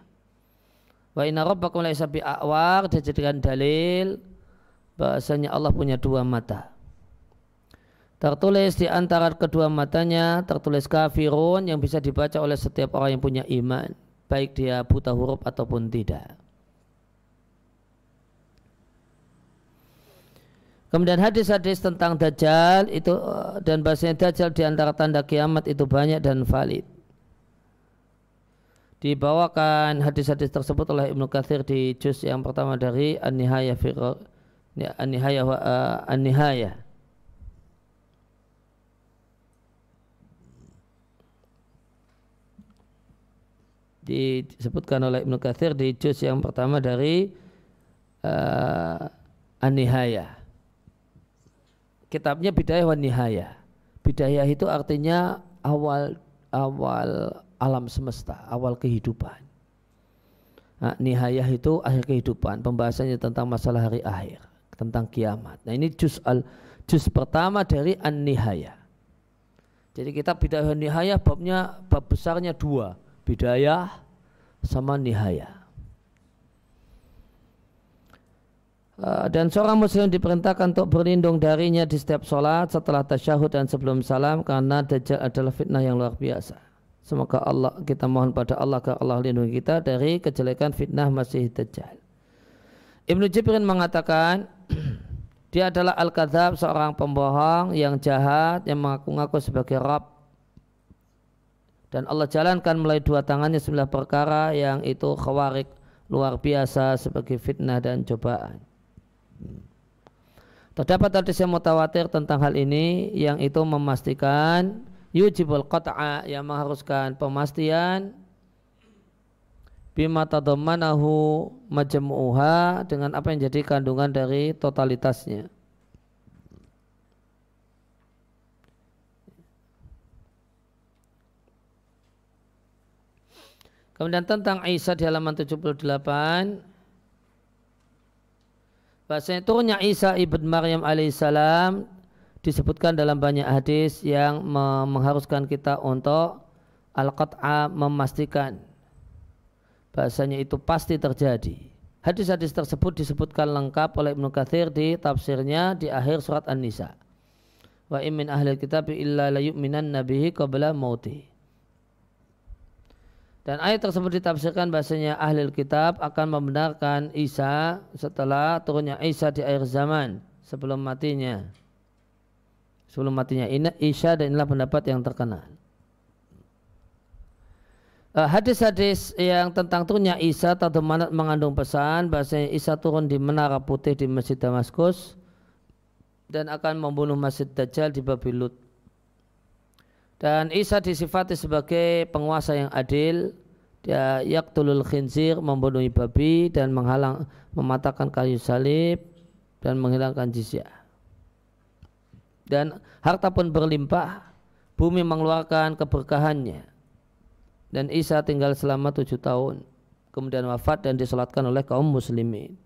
Wa inna rabbakum laisa bi'awar dijadikan dalil bahasanya Allah punya dua mata. Tertulis di antara kedua matanya tertulis kafirun yang bisa dibaca oleh setiap orang yang punya iman, baik dia buta huruf ataupun tidak. Kemudian hadis-hadis tentang dajjal itu dan bahasanya dajjal di antara tanda kiamat itu banyak dan valid dibawakan hadis-hadis tersebut oleh Ibnu Katsir di juz yang pertama dari An-Nihayah fi ya, An-Nihayah wa eh, An-Nihayah. disebutkan oleh Ibnu Katsir di juz yang pertama dari uh, eh, An-Nihayah. Kitabnya Bidayah wa Nihayah. Bidayah itu artinya awal awal alam semesta, awal kehidupan. Nah, nihayah itu akhir kehidupan, pembahasannya tentang masalah hari akhir, tentang kiamat. Nah ini juz al juz pertama dari an-nihayah. Jadi kita bidayah nihayah babnya bab besarnya dua, bidayah sama nihayah. Eh, dan seorang muslim diperintahkan untuk berlindung darinya di setiap sholat setelah tasyahud dan sebelum salam karena dajjal adalah fitnah yang luar biasa. Semoga Allah kita mohon pada Allah ke Allah lindungi kita dari kejelekan fitnah Masih Dajjal. Ibnu Jibrin mengatakan dia adalah al-kadzab seorang pembohong yang jahat yang mengaku-ngaku sebagai Rabb dan Allah jalankan melalui dua tangannya sebelah perkara yang itu khawarik luar biasa sebagai fitnah dan cobaan. Terdapat hadis yang mutawatir tentang hal ini yang itu memastikan yujibul qata'a yang mengharuskan pemastian bima tadammanahu majmu'uha dengan apa yang jadi kandungan dari totalitasnya. Kemudian tentang Isa di halaman 78 Bahasanya turunnya Isa ibn Maryam alaihissalam disebutkan dalam banyak hadis yang mengharuskan kita untuk al-qat'a memastikan bahasanya itu pasti terjadi. Hadis-hadis tersebut disebutkan lengkap oleh Ibnu Katsir di tafsirnya di akhir surat An-Nisa. Wa in min ahli kitab illa la yu'minan nabihi qabla mauti. Dan ayat tersebut ditafsirkan bahasanya ahli kitab akan membenarkan Isa setelah turunnya Isa di akhir zaman sebelum matinya sebelum matinya Isya dan inilah pendapat yang terkenal. Eh, hadis-hadis yang tentang turunnya Isa atau manat mengandung pesan bahasanya Isa turun di menara putih di Masjid Damaskus dan akan membunuh Masjid Dajjal di Babilut. Dan Isa disifati sebagai penguasa yang adil, dia yaktulul khinzir membunuh babi dan menghalang mematahkan kayu salib dan menghilangkan jizyah dan harta pun berlimpah bumi mengeluarkan keberkahannya dan Isa tinggal selama tujuh tahun kemudian wafat dan disolatkan oleh kaum muslimin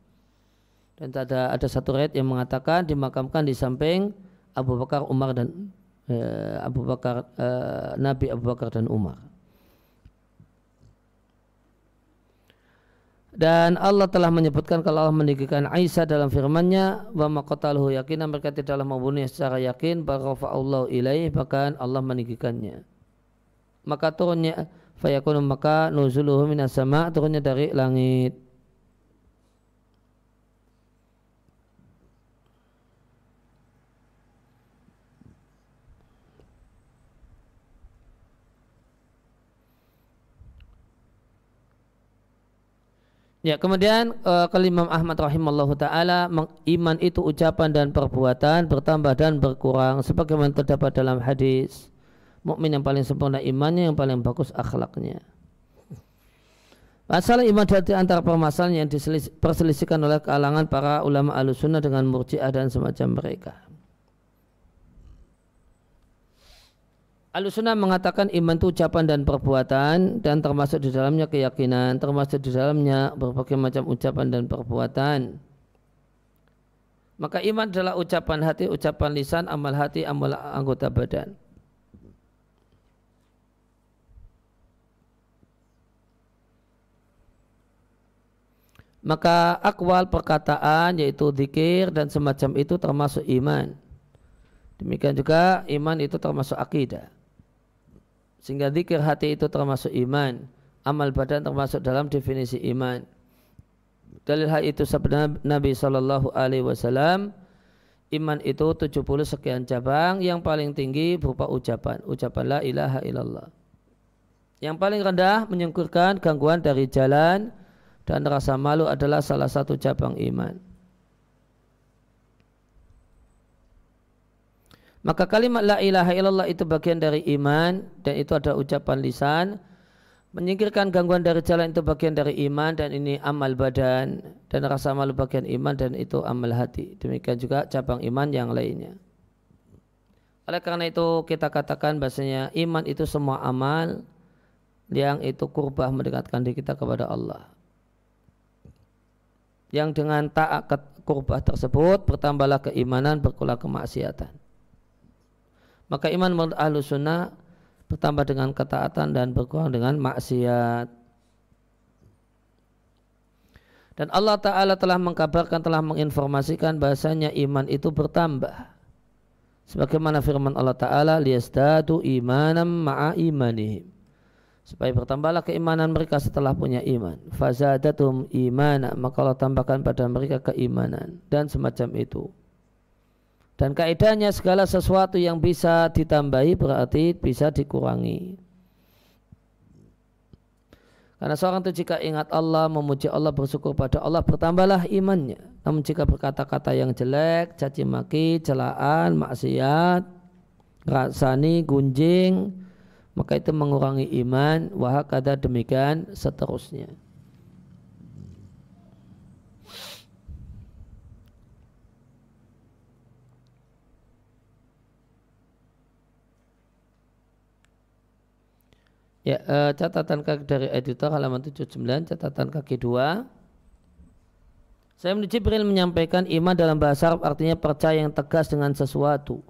dan ada ada satu red yang mengatakan dimakamkan di samping Abu Bakar Umar dan e, Abu Bakar e, Nabi Abu Bakar dan Umar Dan Allah telah menyebutkan kalau Allah meninggikan Aisyah dalam firman-Nya wa maqataluhu yakin, mereka tidaklah membunuhnya secara yakin barafa Allah ilaih bahkan Allah meninggikannya. Maka turunnya fayakunu maka nuzuluhu minas sama turunnya dari langit. Ya, kemudian uh, eh, kelimam Ahmad rahimallahu taala iman itu ucapan dan perbuatan bertambah dan berkurang sebagaimana terdapat dalam hadis. Mukmin yang paling sempurna imannya yang paling bagus akhlaknya. Masalah iman dari antara permasalahan yang diselisihkan oleh kalangan para ulama al-sunnah dengan murjiah dan semacam mereka. Al-Sunnah mengatakan iman itu ucapan dan perbuatan dan termasuk di dalamnya keyakinan, termasuk di dalamnya berbagai macam ucapan dan perbuatan. Maka iman adalah ucapan hati, ucapan lisan, amal hati, amal anggota badan. Maka akwal perkataan yaitu zikir dan semacam itu termasuk iman. Demikian juga iman itu termasuk akidah. Sehingga zikir hati itu termasuk iman. Amal badan termasuk dalam definisi iman. Dalil hal itu sabda Nabi Shallallahu Alaihi Wasallam, iman itu 70 sekian cabang yang paling tinggi berupa ucapan, ucapan la ilaha illallah. Yang paling rendah menyingkirkan gangguan dari jalan dan rasa malu adalah salah satu cabang iman. Maka kalimat la ilaha illallah itu bagian dari iman dan itu ada ucapan lisan. Menyingkirkan gangguan dari jalan itu bagian dari iman dan ini amal badan dan rasa malu bagian iman dan itu amal hati. Demikian juga cabang iman yang lainnya. Oleh karena itu kita katakan bahasanya iman itu semua amal yang itu kurbah mendekatkan diri kita kepada Allah. Yang dengan taat kurbah tersebut bertambahlah keimanan berkurang kemaksiatan. Maka iman menurut ahlu sunnah bertambah dengan ketaatan dan berkurang dengan maksiat. Dan Allah Ta'ala telah mengkabarkan, telah menginformasikan bahasanya iman itu bertambah. Sebagaimana firman Allah Ta'ala, liyastadu imanam ma'a imanihim. Supaya bertambahlah keimanan mereka setelah punya iman. Fazadatum imana, maka Allah tambahkan pada mereka keimanan. Dan semacam itu. Dan kaidahnya segala sesuatu yang bisa ditambahi berarti bisa dikurangi. Karena seorang itu jika ingat Allah, memuji Allah, bersyukur pada Allah, bertambahlah imannya. Namun jika berkata-kata yang jelek, caci maki, celaan, maksiat, rasani, gunjing, maka itu mengurangi iman, wahakada demikian seterusnya. Ya, uh, catatan kaki dari editor halaman 79, catatan kaki 2. Saya Jibril menyampaikan iman dalam bahasa Arab artinya percaya yang tegas dengan sesuatu.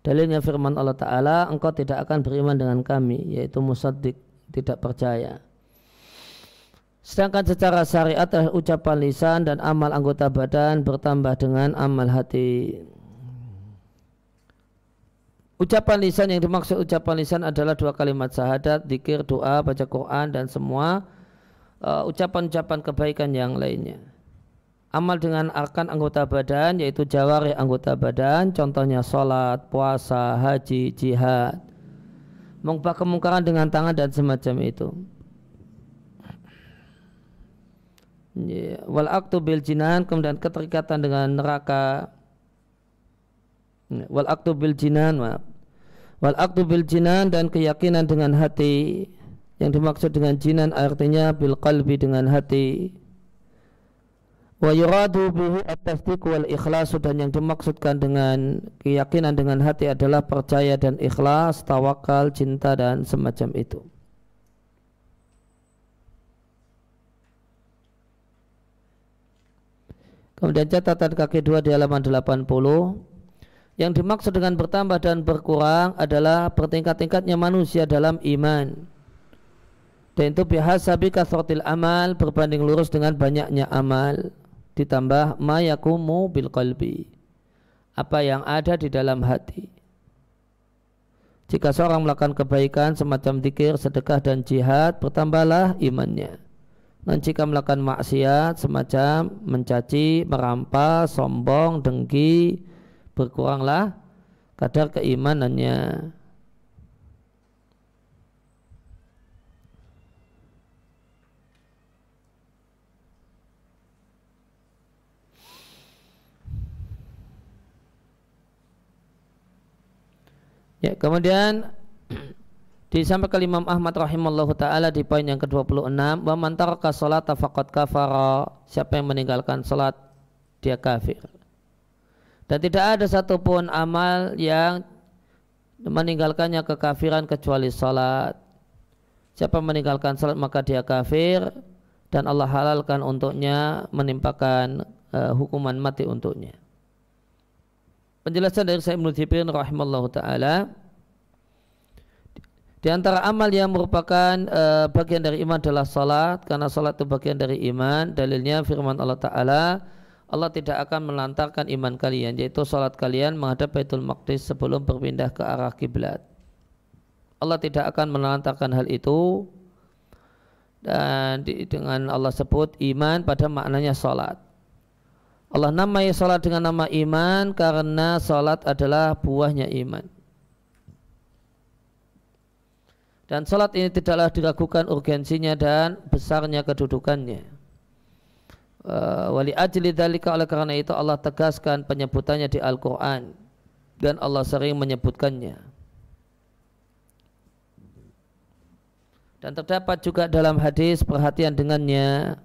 Dalilnya firman Allah Ta'ala, engkau tidak akan beriman dengan kami, yaitu musaddiq, tidak percaya. Sedangkan secara syariat adalah ucapan lisan dan amal anggota badan bertambah dengan amal hati. Ucapan lisan yang dimaksud ucapan lisan adalah dua kalimat syahadat, dikir, doa, baca Quran dan semua eh, ucapan-ucapan uh, kebaikan yang lainnya. Amal dengan arkan anggota badan yaitu jawari anggota badan, contohnya sholat, puasa, haji, jihad. Mengubah kemungkaran dengan tangan dan semacam itu. Yeah. Wal aktu bil jinan kemudian keterikatan dengan neraka wal aktu bil jinan maaf. wal aktu bil jinan dan keyakinan dengan hati yang dimaksud dengan jinan artinya bil qalbi dengan hati wa yuradu bihi at-tasdiq wal ikhlas dan yang dimaksudkan dengan keyakinan dengan hati adalah percaya dan ikhlas, tawakal, cinta dan semacam itu. Kemudian catatan kaki dua di halaman 80 yang dimaksud dengan bertambah dan berkurang adalah bertingkat-tingkatnya manusia dalam iman. Dan itu bihasabi kasrotil amal berbanding lurus dengan banyaknya amal. Ditambah mayakumu bil qalbi. Apa yang ada di dalam hati. Jika seorang melakukan kebaikan semacam dikir, sedekah dan jihad, bertambahlah imannya. Dan jika melakukan maksiat semacam mencaci, merampas, sombong, dengki, berkuranglah kadar keimanannya. Ya, kemudian disampaikan Imam Ahmad rahimallahu taala di poin yang ke-26, "Wa man taraka salata faqad kafara." Siapa yang meninggalkan salat dia kafir. Dan tidak ada satupun amal yang meninggalkannya kekafiran kecuali salat. Siapa meninggalkan salat maka dia kafir dan Allah halalkan untuknya menimpakan uh, hukuman mati untuknya. Penjelasan dari Sa'id bin Jibrin rahimallahu taala di antara amal yang merupakan uh, bagian dari iman adalah salat karena salat itu bagian dari iman dalilnya firman Allah taala Allah tidak akan melantarkan iman kalian yaitu salat kalian menghadap Baitul Maqdis sebelum berpindah ke arah kiblat. Allah tidak akan melantarkan hal itu dan dengan Allah sebut iman pada maknanya salat. Allah namai salat dengan nama iman karena salat adalah buahnya iman. Dan salat ini tidaklah diragukan urgensinya dan besarnya kedudukannya. Eh, wali ajli dalika oleh karena itu Allah tegaskan penyebutannya di Al-Quran dan Allah sering menyebutkannya dan terdapat juga dalam hadis perhatian dengannya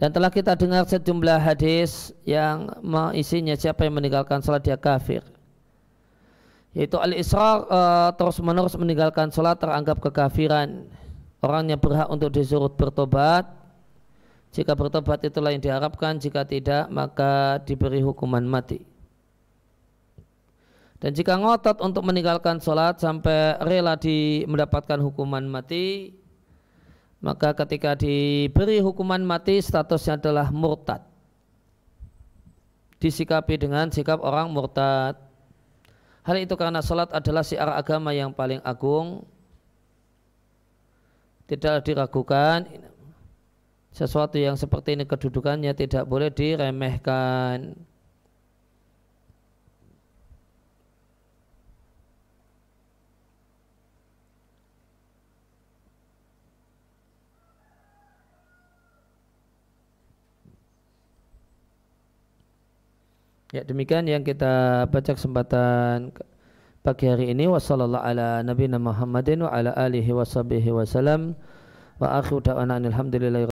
dan telah kita dengar sejumlah hadis yang isinya siapa yang meninggalkan salat dia kafir yaitu al Isra' uh, eh, terus menerus meninggalkan salat teranggap kekafiran orang yang berhak untuk disuruh bertobat jika bertobat itulah yang diharapkan jika tidak maka diberi hukuman mati dan jika ngotot untuk meninggalkan sholat sampai rela di mendapatkan hukuman mati maka ketika diberi hukuman mati statusnya adalah murtad disikapi dengan sikap orang murtad hal itu karena sholat adalah siar agama yang paling agung tidak diragukan sesuatu yang seperti ini kedudukannya tidak boleh diremehkan Ya demikian yang kita baca kesempatan pagi hari ini wasallallahu ala nabiyina Muhammadin wa ala alihi washabihi wasallam wa akhiru da'wana alhamdulillahi